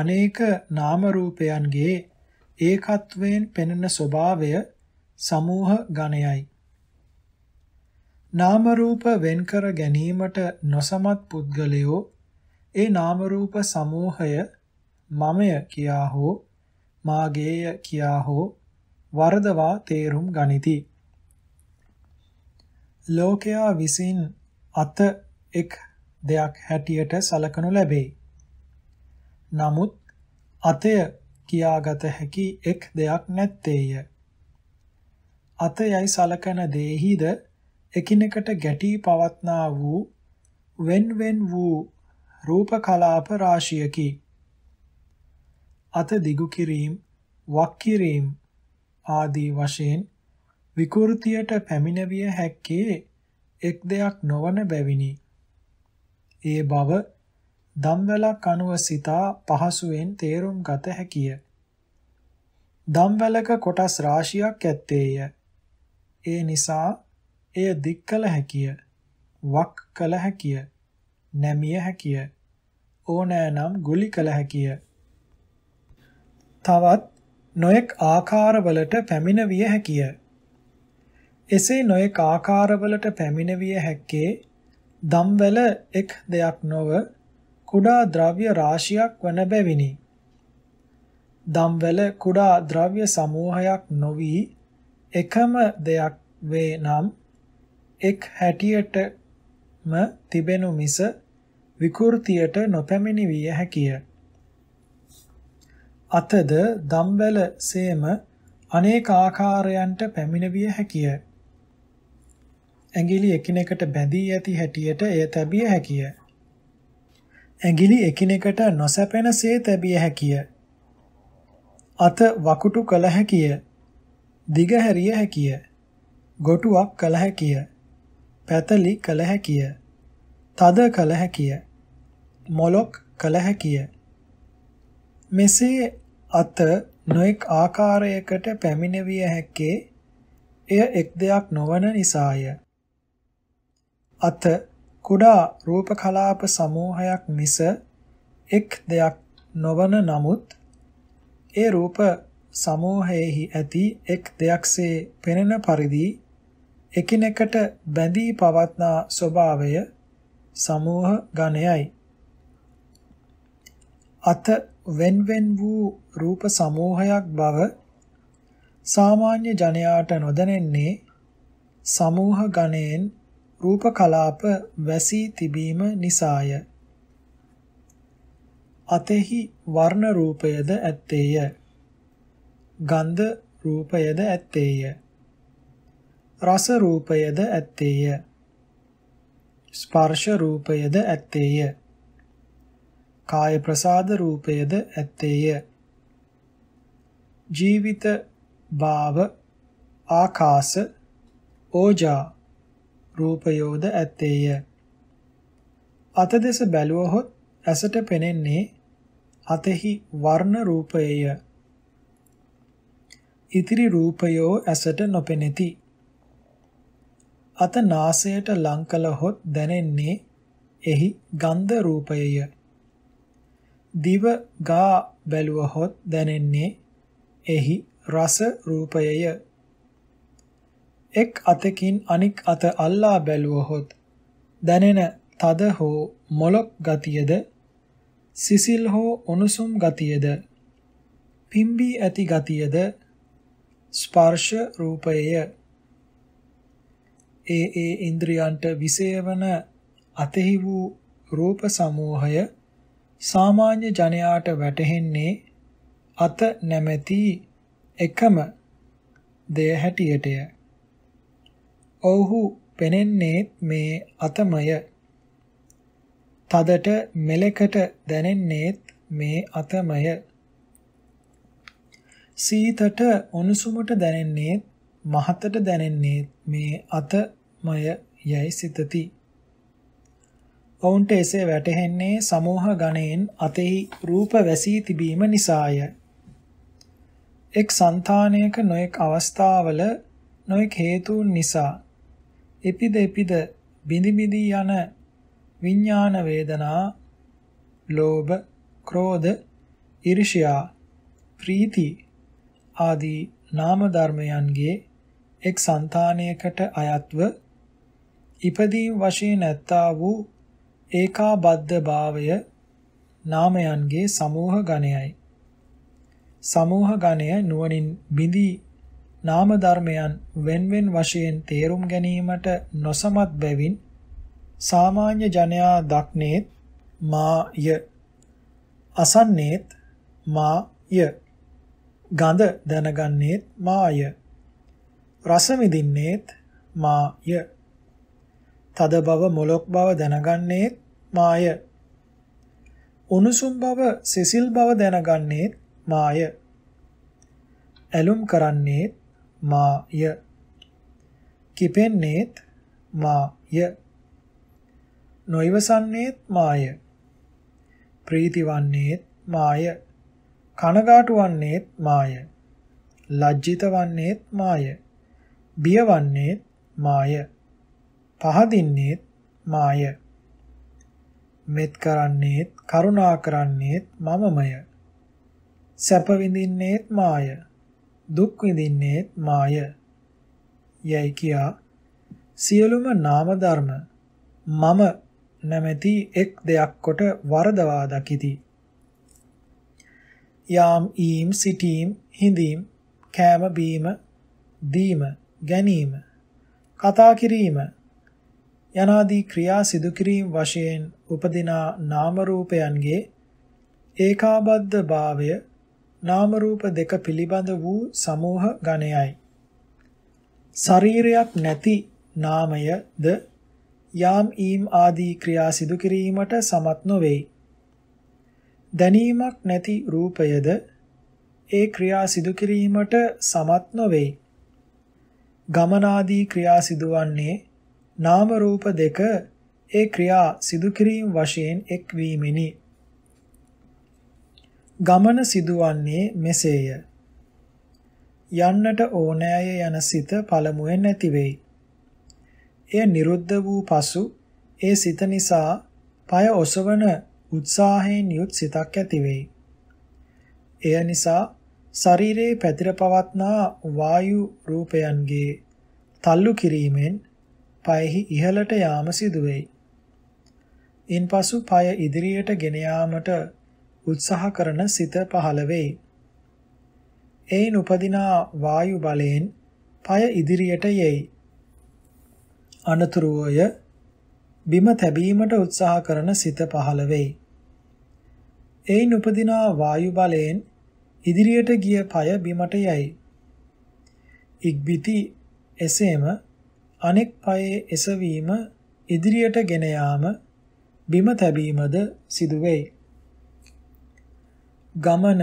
අනේක නාම රූපයන්ගේ ඒකත්වයෙන් පෙනෙන ස්වභාවය සමූහ ඝනයයි නාම රූප වෙන්කර ගැනීමට නොසමත් පුද්ගලයෝ ඒ නාම රූප සමූහය මමය කියා හෝ මාගේය කියා හෝ වරදවා තේරුම් ගනිති. ලෝකයා විසින් අත එක් දෙයක් හැටියට සලකනු ලැබේ. නමුත් අතය කියාගත හැකි එක් දෙයක් නැත්තේය. අත යයි සලකන දෙෙහිද එකිනෙකට ගැටී පවත්නා වූ wenwen වූ රූප කලාප රාශියකි. අත දිගු කිරීම, වක් කිරීම ආදී වශයෙන් විකෘතියට පැමිණවිය හැක්කේ එක් දෙයක් නොවන බැවිනි. ඒ බව ධම්වැලක් අනුව සිතා පහසුවෙන් තේරුම් ගත හැකිය. ධම්වැලක කොටස් රාශියක් ඇත්තේය. ඒ නිසා එය දික් කළ හැකිය, වක් කළ හැකිය, නැමිය හැකිය, ඕනෑනම් ගුලි කළ හැකිය. තවත් නොඑක් ආකාරවලට පැමිණවිය හැකිය. එසේ නොඑක් ආකාරවලට පැමිණවිය හැක්කේ දම්වැල එක් දෙයක් නොව කුඩා ද්‍රව්‍ය රාශියක් වන බැවිනි. දම්වැල කුඩා ද්‍රව්‍ය සමූහයක් නොවි එකම දෙයක් වේ නම් එක් හැටියටම තිබෙනු මිස විකෘතියට නොපැමිණි විය හැකිය. අතද දම්බැල සේම අනේක ආකාරයන්ට පැමිණවිය හැකිය. ඇඟිලි එකිනෙකට බැඳී ඇති හැටියට එය තැබිය හැකිය. ඇඟිලි එකිනෙකට නොසැපෙනසේ තැබිය හැකිය. අත වකුටු කළ හැකිය. දිගහැරිය හැකිය. ගොටුවක් කළ හැකිය. පැතලි කළ හැකිය. තද කළ හැකිය. මොලොක් කළ හැකිය. මෙසේ අත නොඑක් ආකාරයකට පැමිණවිය හැකේ එය එක් දෙයක් නොවන නිසාය. අත කුඩා රූප කලාප සමූහයක් මිස එක් දෙයක් නොවන නමුත් ඒ රූප සමූහයෙහි ඇති එක් දෙයක්සේ පෙනෙන පරිදි එකිනෙකට බැඳී පවත්නා ස්වභාවය සමූහ ඝණයයි. අත වෙන්වෙන් වූ රූප සමූහයක් බව සාමාන්‍ය ජනයාට නොදැනෙන්නේ සමූහ ඝණයෙන් රූප කලාප වැසී තිබීම නිසාය. අතෙහි වර්ණ රූපයද ඇත්තේය. ගන්ධ රූපයද ඇත්තේය. රස රූපයද ඇත්තේය. ස්පර්ශ රූපයද ඇත්තේය. කාය ප්‍රසාද රූපයද ඇත්තේය. ජීවිත භාව ආකාශ ඕජා රූපයෝද ඇත්තේය. අත දෙස බැලුවහොත් ඇසට පෙනෙන්නේ අතෙහි වර්ණ රූපයය. ඉතිරි රූපයෝ ඇසට නොපෙනෙති. අත නාසයට ලං කළහොත් දැනෙන්නේ එහි ගන්ධ රූපයය. දිව ගා බැලුවහොත් දැනෙන්නේ එහි රස රූපයය. එක් අතකින් අනික් අත අල්ලා බැලුවහොත් දැනෙන තද හෝ මොලොක් ගතියද සිසිල් හෝ උණුසුම් ගතියද පිම්බී ඇති ගතියද ස්පර්ශ රූපයය ඒ ඒ ඉන්ද්‍රියන්ට විසේවන අතෙහි වූ රූප සමූහය සාමාන්‍ය ජනයාට වැටහෙන්නේ අත නැමැති එකම දෙය හැටියටය. ඔව්හු පෙනෙන්නේ මේ අතමය. තදට මෙලකට දැනෙන්නේත් මේ අතමය. සීතට උණුසුමට දැනෙන්නේත් මහතට දැනෙන්නේ මේ අතමය යයි සිතති. ඔවුන්ට එසේ වැටහෙන්නේ සමෝහ ගණයෙන් අතෙහි රූප වැසී තිබීම නිසාය. එක් సంతානයක නොඑක් අවස්ථාවල නොඑක් හේතුන් නිසා එපිද එපිද බිඳි බිඳි යන විඥාන වේදනා ලෝභ ක්‍රෝධ ඊර්ෂ්‍යා ප්‍රීති ආදී නාම ධර්මයන්ගේ එක් సంతානයකට අයත්ව ඉපදීම් වශයෙන් ඇත්තා වූ ඒකාබද්ධ භාවය නාමයන්ගේ සමූහ ගණයයි. සමූහ ගණය නුවණින් බිඳී නාම ධර්මයන් wenwen වශයෙන් තේරුම් ගැනීමට නොසමත් බැවින් සාමාන්‍ය ජනයා දක්නේත් මාය අසන්නේත් මාය ගඳ දැනගන්නේත් මාය රස විඳින්නේත් මාය. තද බව මොලොක් බව දැනගන්නේත් මාය. උණුසුම් බව සිසිල් බව දැනගන්නේත් මාය. ඇලුම් කරන්නේත් මාය. කිපෙන්නේත් මාය. නොයවසන්නේත් මාය. ප්‍රීතිවන්නේත් මාය. කනගාටු වන්නේත් මාය. ලජ්ජිත වන්නේත් මාය. බියවන්නේත් මාය. පහදින්නේත් මාය. මෙත් කරන්නේත් කරුණා කරන්නේත් මමමය. සැප විඳින්නේත් මාය. දුක් විඳින්නේත් මාය. යයි කියා සියලුම නාම ධර්ම මම නැමැති එක් දෙයක් කොට වරදවා දකිති. යාම් ඊම් සිටීම් හිඳීම් කෑම බීම දීම ගැනීම, කතා කිරීම යනාදී ක්‍රියා සිදු කිරීම වශයෙන් උපදිනා නාම රූපයන්ගේ ඒකාබද්ධ භාවය නාම රූප දෙක පිළිබඳ වූ සමූහ ගණයයි. ශරීරයක් නැති නාමයද යාම් ඊම් ආදී ක්‍රියා සිදු කිරීමට සමත් නොවේ. දැනීමක් නැති රූපයද ඒ ක්‍රියා සිදු කිරීමට සමත් නොවේ. ගමනාදී ක්‍රියා සිදුවන්නේ නාම රූප දෙක ඒ ක්‍රියා සිදු කිරීම වශයෙන් එක්වීමෙනි. ගමන සිදුවන්නේ මෙසේය. යන්නට ඕනෑය යන සිත පළමුවෙන් නැති වෙයි. එය නිරුද්ධ වූ පසු ඒ සිත නිසා পায় ඔසවන උත්සාහයෙන් යුත් සිතක් ඇති වෙයි. එය නිසා ශරීරයේ පැතිර පවත්නා වායු රූපයන්ගේ තල්ලු කිරීමෙන් පයෙහි ඉහළට යාම සිදුවේ. ඉන්පසු පය ඉදිරියට ගෙන යාමට උත්සාහ කරන සිත පහළ වෙයි. එයින් උපදිනා වායු බලයෙන් පය ඉදිරියට යෙයි. අනතුරුවය බිම තැබීමට උත්සාහ කරන සිත පහළ වෙයි. එයින් උපදිනා වායු බලයෙන් ඉදිරියට ගිය পায় බිමට යයි. ඉක්බිති එසේම අනෙක් পায়ේ එසවීම ඉදිරියට ගෙන යාම බිම තැබීමද සිදුවේ. ගමන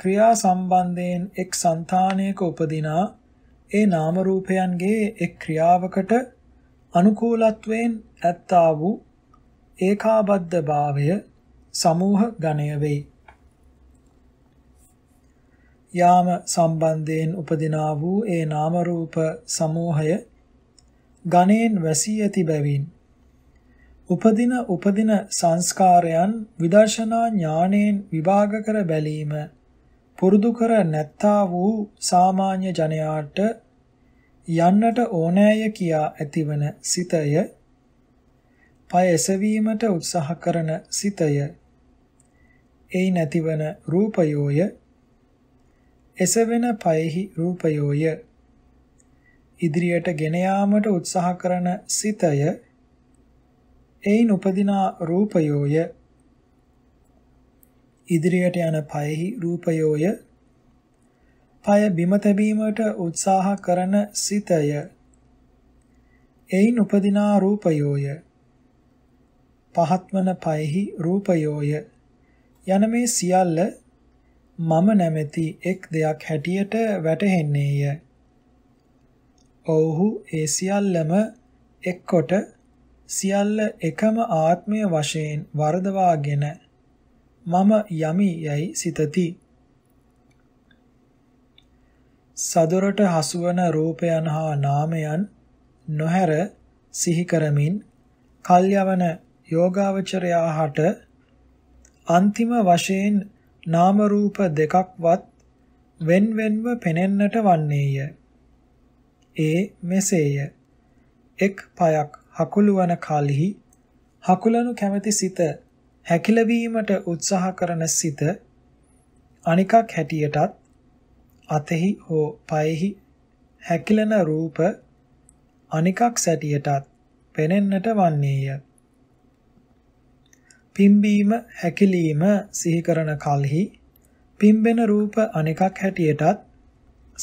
ක්‍රියා සම්බන්ධයෙන් එක් సంతානයක උපදිනා ඒ නාම රූපයන්ගේ එක් ක්‍රියාවකට අනුකූලත්වයෙන් ඇත්තා වූ ඒකාබද්ධ භාවය සමූහ ගණය වෙයි. යාම සම්බන්ධයෙන් උපදිනා වූ ඒ නාම රූප සමූහය ගණයෙන් වැසී ඇති බැවින් උපදින උපදින සංස්කාරයන් විදර්ශනා ඥාණයෙන් විභාග කර බැලීම පුරුදු කර නැත්තා වූ සාමාන්‍ය ජනයාට යන්නට ඕනෑය කියා ඇතිවන සිතය පය එසවීමට උත්සාහ කරන සිතය එයි නැතිවන රූපයෝය එසවෙන පයෙහි රූපයෝය ඉදිරියට ගෙන යාමට උත්සාහ කරන සිතය එයින් උපදිනා රූපයෝය ඉදිරියට යන පයෙහි රූපයෝය පය බිම තැබීමට උත්සාහ කරන සිතය එයින් උපදිනා රූපයෝය පහත්වන පයෙහි රූපයෝය යන මේ සියල්ල මම නැමැති එක් දෙයක් හැටියට වැටහෙන්නේය. ඔව්හු ඒ සියල්ලම එක්කොට සියල්ල එකම ආත්මය වශයෙන් වර්ධවාගෙන මම යමි යයි සිතති. සදොරට හසුවන රූපයන් හා නාමයන් නොහැර සිහි කරමින් කල්යවන යෝගාවචරයා හට අන්තිම වශයෙන් නාම රූප දෙකක්වත් වෙන්වෙන්ව පෙනෙන්නට වන්නේය. ඒ මෙසේය. එක් පයක් හකුලවන කලෙහි හකුලනු කැමැති සිත හැකිලවීමට උත්සාහ කරන සිත අනිකක් හැටියටත් අතෙහි හෝ පයෙහි හැකිලන රූප අනිකක් සැටියටත් පෙනෙන්නට වන්නේය. පිම්බීම හැකිලිම සිහි කරන කලෙහි පිම්බෙන රූප අනෙකක් හැටියටත්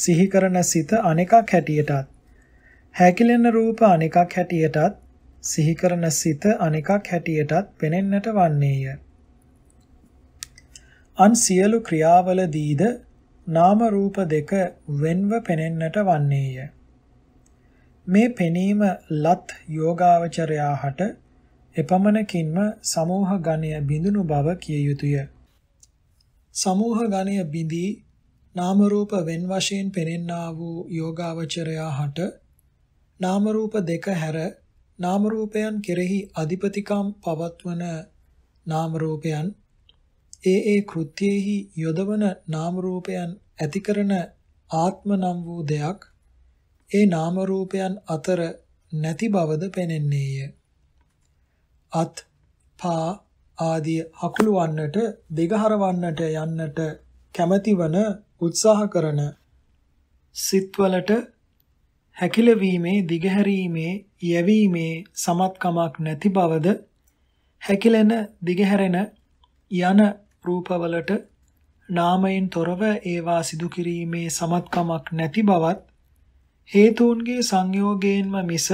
සිහි කරන සිත අනෙකක් හැටියටත් හැකිලෙන රූප අනෙකක් හැටියටත් සිහි කරන සිත අනෙකක් හැටියටත් පෙනෙන්නට වන්නේය අන් සියලු ක්‍රියාවලදීද නාම රූප දෙක වෙන්ව පෙනෙන්නට වන්නේය මේ පෙනීම ලත් යෝගාවචරයාට එපමණකින්ම සමූහ ඝණය බිඳුණු බව කිය යුතුය. සමූහ ඝණය බිඳී නාම රූප වෙන් වශයෙන් පෙනෙන්නා වූ යෝගාවචරයා හට නාම රූප දෙක හැර නාම රූපයන් කෙරෙහි අධිපතිකම් පවත්වන නාම රූපයන් ඒ ඒ කෘත්‍යෙහි යොදවන නාම රූපයන් ඇති කරන ආත්ම නම් වූ දෙයක් ඒ නාම රූපයන් අතර නැති බවද පෙනෙන්නේය. අත් පා ආදී අකුළු වන්නට දෙගහර වන්නට යන්නට කැමැතිවන උත්සාහ කරන සිත්වලට හැකිලවීමේ දිගහැරීමේ යැවීමේ සමත්කමක් නැති බවද හැකිලෙන දිගහැරෙන යන රූපවලට නාමයෙන් තොරව ඒවා සිදු කිරීමේ සමත්කමක් නැති බවත් හේතුන්ගේ සංයෝගයෙන්ම මිස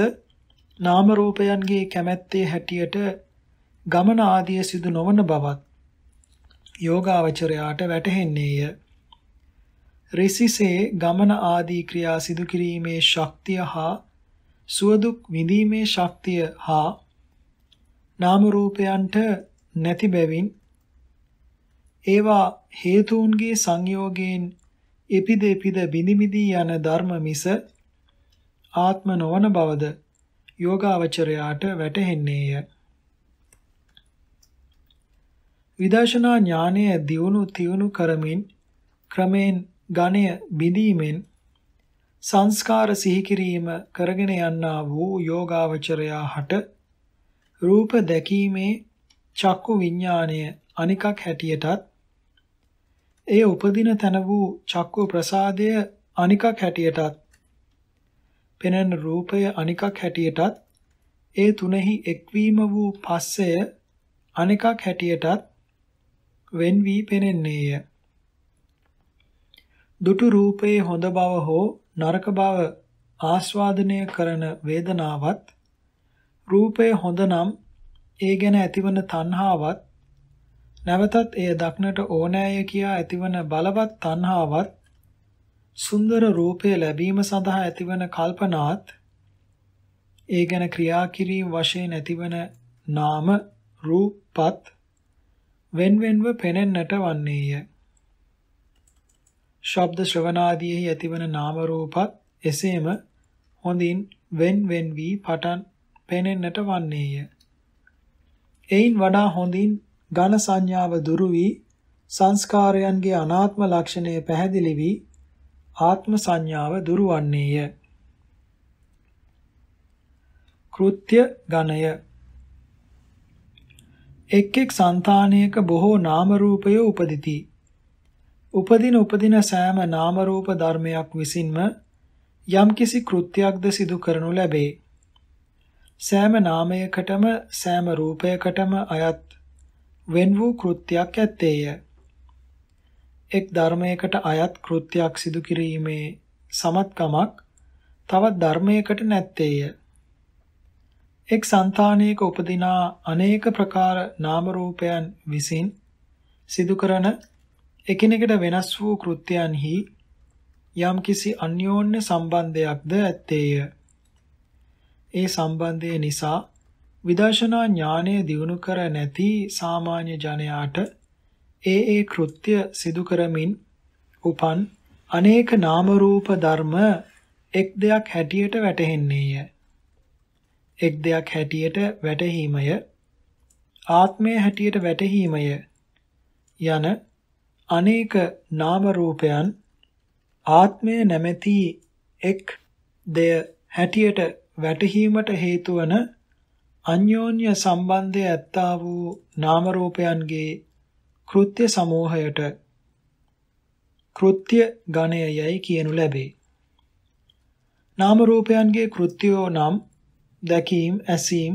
නාම රූපයන්ගේ කැමැත්තේ හැටියට ගමන ආදිය සිදු නොවන බවත් යෝගාවචරයාට වැටහෙන්නේය. රිසිසේ ගමන ආදී ක්‍රියා සිදු කිරීමේ ශක්තිය හා සුවදුක් විඳීමේ ශක්තිය හා නාම රූපයන්ට නැති බැවින් ඒවා හේතුන්ගේ සංයෝගයෙන් එපිද එපිද බිනිමිදී යන ධර්ම මිස ආත්ම නොවන බවද යෝගාවචරයාට වැටහෙන්නේය. විදර්ශනා ඥානය දියුණු තියුණු කරමින් ක්‍රමෙන් ඝණය බිඳීමෙන් සංස්කාර සිහි කිරීම කරගෙන යන්නා වූ යෝගාවචරයා හට රූප දැකීමේ චක්කු විඥාණය අනිකක් හැටියටත් එය උපදින තන වූ චක්කු ප්‍රසාදය අනිකක් හැටියටත් පෙනෙන රූපය අනිකක් හැටියටත් ඒ තුනෙහි එක්වීම වූ පස්සය අනිකක් හැටියටත් වෙන් වී පෙනෙන්නේය. දුටු රූපයේ හොඳ බව හෝ නරක බව ආස්වාදනය කරන වේදනාවත් රූපය හොඳ නම් ඒ ගැන ඇතිවන තණ්හාවත් නැවතත් එය දක්නට ඕනෑය කියා ඇතිවන බලවත් තණ්හාවත් සුන්දර රූපය ලැබීම සඳහා ඇතිවන කල්පනාත් ඒ ගැන ක්‍රියා කිරීම වශයෙන් ඇතිවන නාම රූපත් වෙන්වෙන්ව පෙනෙන්නට වන්නේය. ශබ්ද ශ්‍රවණාදීෙහි ඇතිවන නාම රූපත් එසේම හොඳින් වෙන් වෙන් වී පටන් පෙනෙන්නට වන්නේය. එයින් වඩා හොඳින් ඝන සංඥාව දුරු වී සංස්කාරයන්ගේ අනාත්ම ලක්ෂණය පැහැදිලි වී ආත්ම සංඥාව දුරවන්නේය. කෘත්‍ය ගණය එක් එක් సంతානයක බොහෝ නාම රූපය උපදිති. උපදින උපදින සෑම නාම රූප ධර්මයක් විසින්ම යම්කිසි කෘත්‍යයක්ද සිදු කරනු ලැබේ. සෑම නාමයකටම සෑම රූපයකටම අයත් වෙන් වූ කෘත්‍යයක් ඇත්තේය. එක් ධර්මයකට අයත් කෘත්‍යයක් සිදු කිරීමේ සමත්කමක් තවත් ධර්මයකට නැත්තේය. එක් సంతානයක උපදිනා අනේක ප්‍රකාර නාම රූපයන් විසින් සිදු කරන එකිනෙකට වෙනස් වූ කෘත්‍යයන්හි යම්කිසි අන්‍යෝන්‍ය සම්බන්ධයක්ද ඇත්තේය. ඒ සම්බන්ධය නිසා විදර්ශනා ඥානය දිනු කර නැති සාමාන්‍ය ජනයාට ඒ ඒ කෘත්‍ය සිදු කරමින් උපන් අනේක නාම රූප ධර්ම එක් දෙයක් හැටියට වැටහෙන්නේය. එක් දෙයක් හැටියට වැටහීමය ආත්මය හැටියට වැටහීමය යන අනේක නාම රූපයන් ආත්මය නැමැති එක් දෙය හැටියට වැටහීමට හේතු වන අන්‍යෝන්‍ය සම්බන්ධය ඇත්තා වූ නාම රූපයන්ගේ කෘත්‍ය සමූහයට කෘත්‍ය ගණය යයි කියනු ලැබේ. නාම රූපයන්ගේ කෘත්‍යෝ නම් දැකීම, ඇසීම,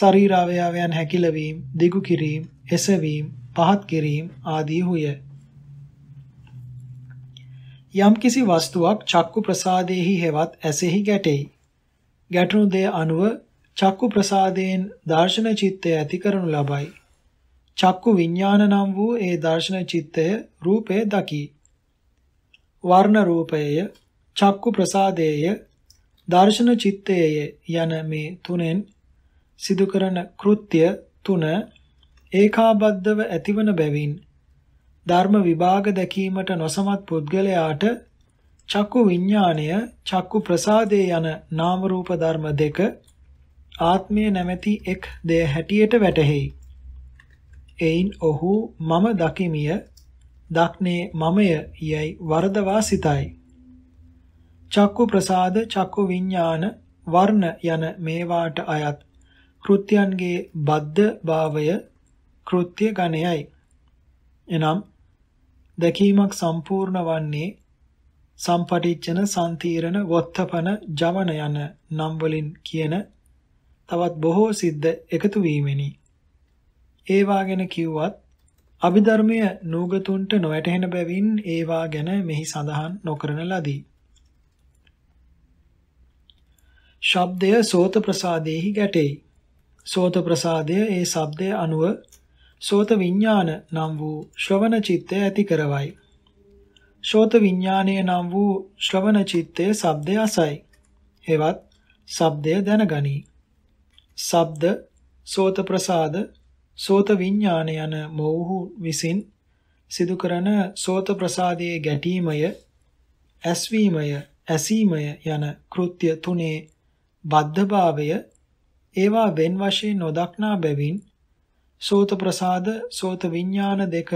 ශරීරාවයවයන් හැකිලවීම, දිගු කිරීම, එසවීම, පහත් කිරීම ආදී හුය. යම්කිසි වස්තුවක් චක්කු ප්‍රසාදයේහි හෙවත් ඇසෙහි ගැටෙයි. ගැටුණු දේ අනුව චක්කු ප්‍රසාදයෙන් දර්ශන චිත්තය ඇති කරනු ලබයි. චක්කු විඥාන නම් වූ ඒ දර්ශන චිත්තය රූපය දකි. වර්ණ රූපයය චක්කු ප්‍රසාදයය දර්ශන චිත්තයය යන මේ තුනෙන් සිදු කරන කෘත්‍ය තුන ඒකාබද්ධව ඇතිවන බැවින් ධර්ම විභාග දැකීමට නොසමත් පුද්ගලයාට චක්කු විඥාණය චක්කු ප්‍රසාදේ යන නාම රූප ධර්ම දෙක ආත්මය නැමැති එක් දෙය හැටියට වැටහෙයි. එයින් ඔහු මම දකිමිය දක්නේ මමය යයි වරදවා සිතයි චක්කු ප්‍රසාද චක්කු විඥාන වර්ණ යන මේවාට අයත් කෘත්‍යයන්ගේ බද්ධ භාවය කෘත්‍ය ගණයයි එනම් දැකීමක් සම්පූර්ණ වන්නේ සම්පටිච්චන සම්තිරණ වොත්තපන ජවන යන නම් වලින් කියන තවත් බොහෝ සිද්ද එකතු වීමෙනි ඒවා ගැන කිව්වත් අභිධර්මය නූගතුන්ට නොවැටහෙන බැවින් ඒවා ගැන මෙහි සඳහන් නොකරන ලදී. ශබ්දය සෝත ප්‍රසාදයේහි ගැටෙයි. සෝත ප්‍රසාදය ඒ ශබ්දය අනුව සෝත විඥාන නම් වූ ශ්‍රවණ චිත්තය ඇති කරවයි. ශෝත විඥානය නම් වූ ශ්‍රවණ චිත්තයේ ශබ්දය අසයි. හෙවත් ශබ්දය දැනගනී. ශබ්ද සෝත ප්‍රසාද සෝත විඥාන යන මොවුහු විසින් සිදු කරන සෝත ප්‍රසාදයේ ගැටීමය ඇස්වීමය ඇසීමය යන කෘත්‍ය තුනේ බද්ධභාවය ඒවා වෙන් වශයෙන් නොදක්නා බැවින් සෝත ප්‍රසාද සෝත විඥාන දෙක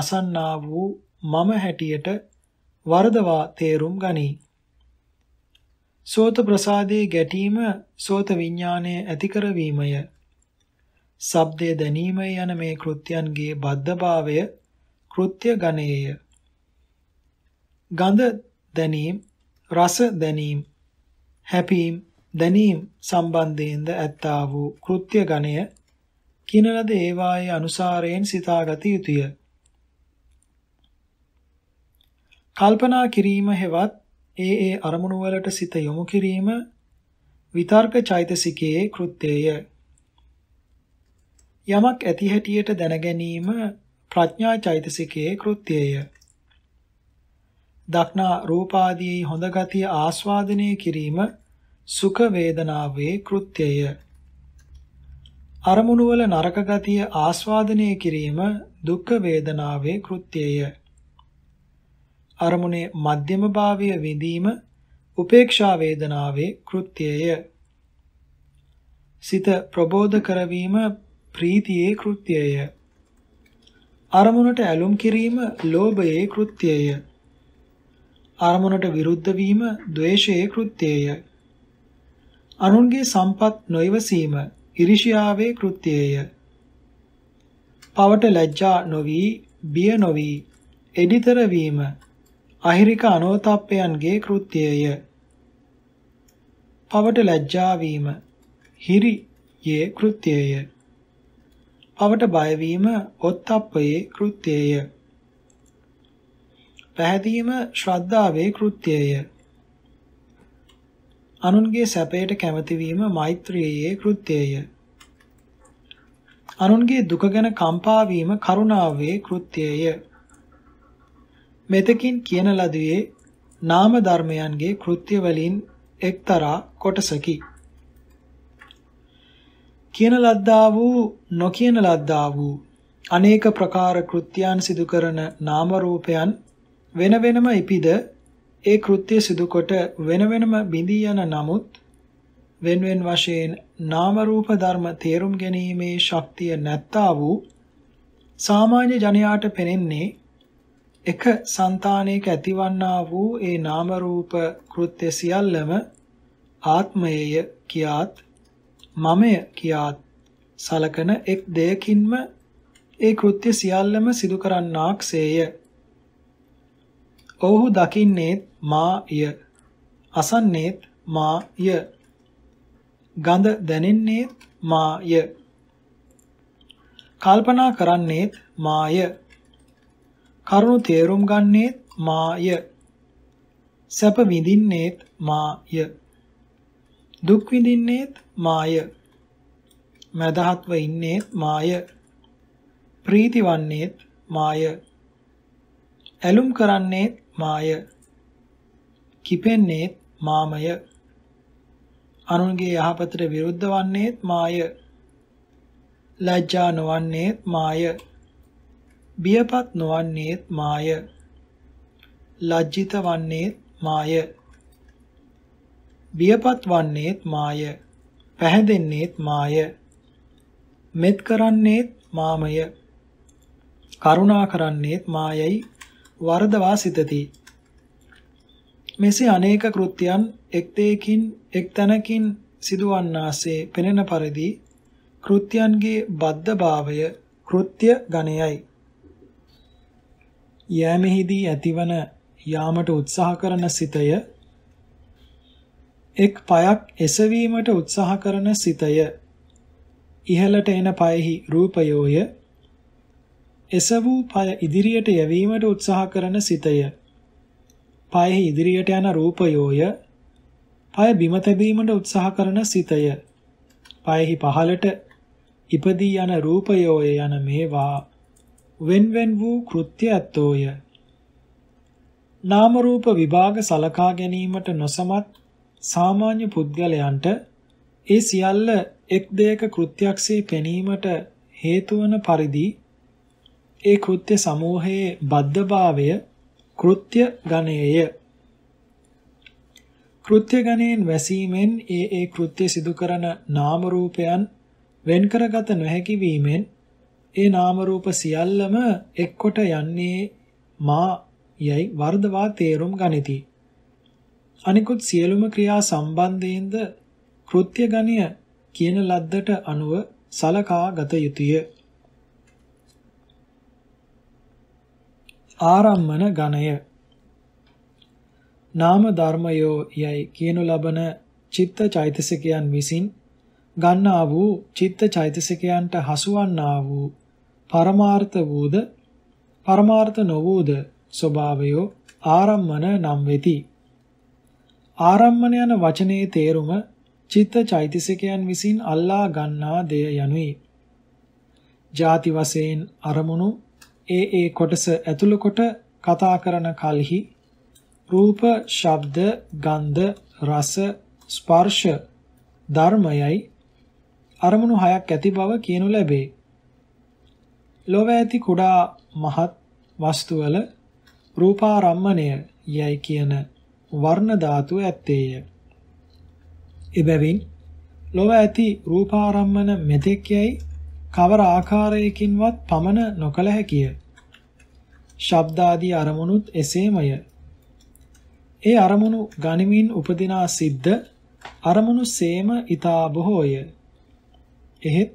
අසන්නා වූ මම හැටියට වරදවා තේරුම් ගනී. සෝත ප්‍රසාදයේ ගැටීම සෝත විඥානයේ ඇති කරවීමය ශබ්දය දැනීම යන මේ කෘත්‍යයන්ගේ බද්ධභාවය කෘත්‍ය ගණයේය. ගඳ දැනීම, රස දැනීම, හැපීම් දැනීම සම්බන්ධයෙන්ද ඇත්තා වූ කෘත්‍ය ගණය කින ලද ඒවායේ අනුසාරයෙන් සිතාගත යුතුය. කල්පනා කිරීම හෙවත් ඒ ඒ අරමුණු වලට සිත යොමු කිරීම විතර්ක චෛතසිකයේ කෘත්‍යය යමක් ඇති හැටියට දැනගැනීම ප්‍රඥා චෛතසිකයේ කෘත්‍යය. දක්නා රූපාදී හොඳ ගතිය ආස්වාදනය කිරීම සුඛ වේදනාවේ කෘත්‍යය. අරමුණු වල නරක ගතිය ආස්වාදනය කිරීම දුක්ඛ වේදනාවේ කෘත්‍යය. අරමුණේ මධ්‍යම භාවය විඳීම උපේක්ෂා වේදනාවේ කෘත්‍යය. සිත ප්‍රබෝධ කරවීම ප්‍රීතියේ කෘත්‍යය. අරමුණට ඇලුම් කිරීම ලෝභයේ කෘත්‍යය. අරමුණට විරුද්ධ වීම ද්වේෂයේ කෘත්‍යය. අනුන්ගේ සම්පත් නොයවසීම ඉරිෂියාවේ කෘත්‍යය. පවට ලැජ්ජා නොවි, බිය නොවි, එඩිතර වීම අහිරික අනෝතප්පයන්ගේ කෘත්‍යය. පවට ලැජ්ජා වීම හිරියේ කෘත්‍යය. පවට බයවීම ඔත්තප්පයේ කෘත්‍යය. පැහැදීම ශ්‍රද්ධාවේ කෘත්‍යය. අනුන්ගේ සැපයට කැමතිවීම මෛත්‍රියේ කෘත්‍යය. අනුන්ගේ දුක ගැන කම්පා වීම කරුණාවේ කෘත්‍යය. මෙතකින් කියන ලදුවේ නාම ධර්මයන්ගේ කෘත්‍ය වලින් එක්තරා කොටසකි. කියන ලද්දා වූ නොකියන ලද්දා වූ අනේක ප්‍රකාර කෘත්‍යයන් සිදු කරන නාම රූපයන් වෙන වෙනම ඉපිද ඒ කෘත්‍ය සිදු කොට වෙන වෙනම බිඳී යන නමුත් වෙන වෙන වශයෙන් නාම රූප ධර්ම තේරුම් ගැනීමේ ශක්තිය නැත්තා වූ සාමාන්‍ය ජනයාට පෙනෙන්නේ එක సంతානයක ඇතිවන්නා වූ ඒ නාම රූප කෘත්‍ය සියල්ලම ආත්මයය කියාත් මමය කියා සලකන එක් දෙයකින්ම ඒ කෘත්‍ය සියල්ලම සිදු කරන්නාක්සේය. ඔවුහු දකින්නේත් මාය. අසන්නේත් මාය. ගඳ දැනෙන්නේත් මාය. කල්පනා කරන්නේත් මාය. කරුණු තේරුම් ගන්නේත් මාය. සැප විඳින්නේත් මාය. දුක් විඳින්නේත් මාය. මදහත්ව ඉන්නේත් මාය. ප්‍රීති වන්නේත් මාය. ඇලුම් කරන්නේත් මාය. කිපෙන්නේත් මාමය. අනුන්ගේ යහපතට විරුද්ධ වන්නේත් මාය. ලැජ්ජා නොවන්නේත් මාය. බියපත් නොවන්නේත් මාය. ලජ්ජිත වන්නේත් මාය. වියපත් වන්නේත් මාය. පැහැදෙන්නේත් මාය. මෙත් කරන්නේත් මාමය. කරුණා කරන්නේත් මායයි වරදවා සිතති. මෙසේ අනේක කෘත්‍යයන් එක්තේකින් එක්තැනකින් සිදුවන්නාසේ පෙනෙන පරිදි කෘත්‍යයන්ගේ බද්ධභාවය කෘත්‍ය ගණයයි. යෑමෙහිදී ඇතිවන යාමට උත්සාහ කරන සිතය එක් පයක් එසවීමට උත්සාහ කරන සිතය. ඉහළට එන පයෙහි රූපයෝය. එසවූ පය ඉදිරියට යැවීමට උත්සාහ කරන සිතය. පයෙහි ඉදිරියට යන රූපයෝය. පය බිම තැබීමට උත්සාහ කරන සිතය. පයෙහි පහළට ඉපදී යන රූපයෝය යන මේවා වෙන්වෙන් වූ කෘත්‍ය ඇත්තෝය. නාම රූප විභාග සලකා ගැනීමට නොසමත් සාමාන්‍ය පුද්ගලයන්ට ඒ සියල්ල එක් දෙයක කෘත්‍යක්සේ පෙනීමට හේතුවන පරිදි ඒ කෘත්‍ය සමූහයේ බද්ධභාවය කෘත්‍ය ගණයේය කෘත්‍ය ගණයෙන් වැසීමෙන් ඒ ඒ කෘත්‍ය සිදු කරන නාම රූපයන් වෙන් කරගත නොහැකි වීමෙන් ඒ නාම රූප සියල්ලම එක්කොට යන්නේ මා යයි වර්ධවා තේරුම් ගනිති අනිකුත් සියලුම ක්‍රියා සම්බන්ධයෙන්ද කෘත්‍ය ගණ්‍ය කියන ලද්දට අනුව සලකා ගත යුතුය. ආරම්මන ගණය නාම ධර්මයෝ යයි කියනු ලබන චිත්ත චෛතසිකයන් විසින් ගන්නා වූ චිත්ත චෛතසිකයන්ට හසුවන්නා වූ පරමාර්ථ වූද පරමාර්ථ නොවූද ස්වභාවයෝ ආරම්මන නම් වෙති. ආරම්මන යන වචනේ තේරුම චිත්ත චෛතසිකයන් විසින් අල්ලා ගන්නා දෙය යනුයි. ಜಾති වශයෙන් අරමුණු ඒ ඒ කොටස ඇතුළු කොට කතා කරන කලෙහි රූප, ශබ්ද, ගන්ධ, රස, ස්පර්ශ ධර්මයයි අරමුණු හයක් ඇති බව කියනු ලැබේ. ලොව ඇති කුඩා මහත් වස්තුවල රූපාරම්මණය යයි කියන වර්ණ ධාතුව ඇත්තේය. එබැවින් ලොව ඇති රූපාරම්මන මෙතෙක් යයි කවර ආකාරයකින්වත් පමන නොකළ හැකිය. ශබ්ද ආදී අරමුණුත් එසේමය. ඒ අරමුණු ගනිමින් උපදිනා සිද්ද අරමුණු සේම ඊතා බොහෝය. එහෙත්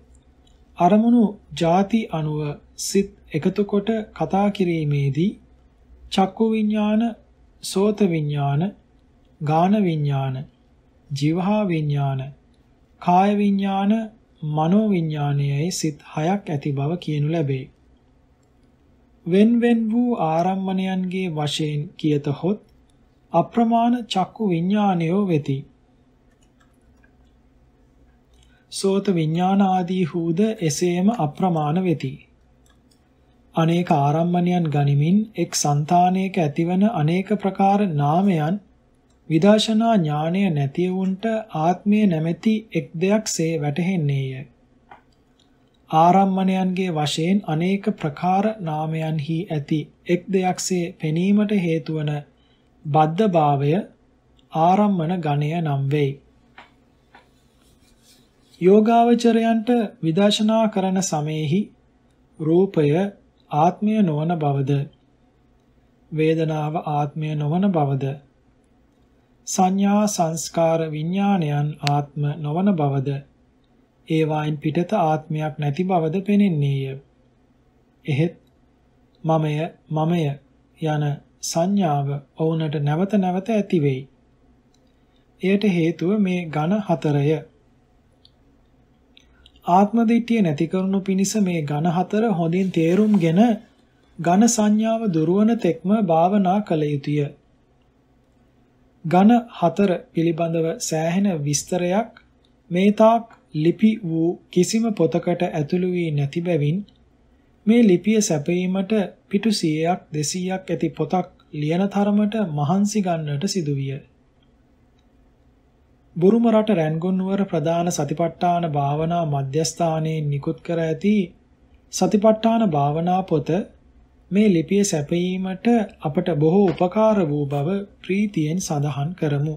අරමුණු ಜಾති අනුව සිත් එකතු කොට කතා කිරීමේදී චක්කු විඥාන සෝත විඥාන, ගාන විඥාන, જીවහා විඥාන, කාය විඥාන, මනෝ විඥානයයි සිත් හයක් ඇති බව කියනු ලැබේ. වෙන්වෙන් වූ ආරම්මණයන්ගේ වශයෙන් කියත හොත් අප්‍රමාණ චක්කු විඥානයෝ වෙති. සෝත විඥාන ආදී හූද එසේම අප්‍රමාණ වෙති. අනේක ආරම්මණයන් ගනිමින් එක් సంతානයක ඇතිවන අනේක ප්‍රකාර නාමයන් විදර්ශනා ඥානය නැති වුන්ට ආත්මය නැමැති එක් දෙයක්සේ වැටහෙන්නේය. ආරම්මණයන්ගේ වශයෙන් අනේක ප්‍රකාර නාමයන්හි ඇති එක් දෙයක්සේ පෙනීමට හේතු වන බද්ධභාවය ආරම්මන ගණය නම් වෙයි. යෝගාවචරයන්ට විදර්ශනා කරන සමයේහි රූපය ආත්මය නොවන බවද වේදනාව ආත්මය නොවන බවද සංඥා සංස්කාර විඥානයන් ආත්ම නොවන බවද ඒවායින් පිටත ආත්මයක් නැති බවද පෙනෙන්නේය එහෙත් මමය මමය යන සංඥාව ඔවුන්ට නැවත නැවත ඇති එයට හේතුව මේ ඝන හතරය ආත්මදිටිය නැති කරනු පිණිස මේ ඝන හතර හොඳින් තේරුම්ගෙන ඝන සංඥාව දුරවන තෙක්ම භාවනා කළ යුතුය. ඝන හතර පිළිබඳව සෑහෙන විස්තරයක් මේ තාක් ලිපි වූ කිසිම පොතකට ඇතුළු වී නැති බැවින් මේ ලිපිය සැපයීමට පිටු 100ක් 200ක් ඇති පොතක් ලියන තරමට මහන්සි ගන්නට සිදුවිය. බුරුම රට රැන්ගොන් නුවර ප්‍රධාන සතිපට්ඨාන භාවනා මධ්‍යස්ථානයේ නිකුත් කර ඇති සතිපට්ඨාන භාවනා පොත මේ ලිපිය සැපයීමට අපට බොහෝ උපකාර වූ බව ප්‍රීතියෙන් සඳහන් කරමු.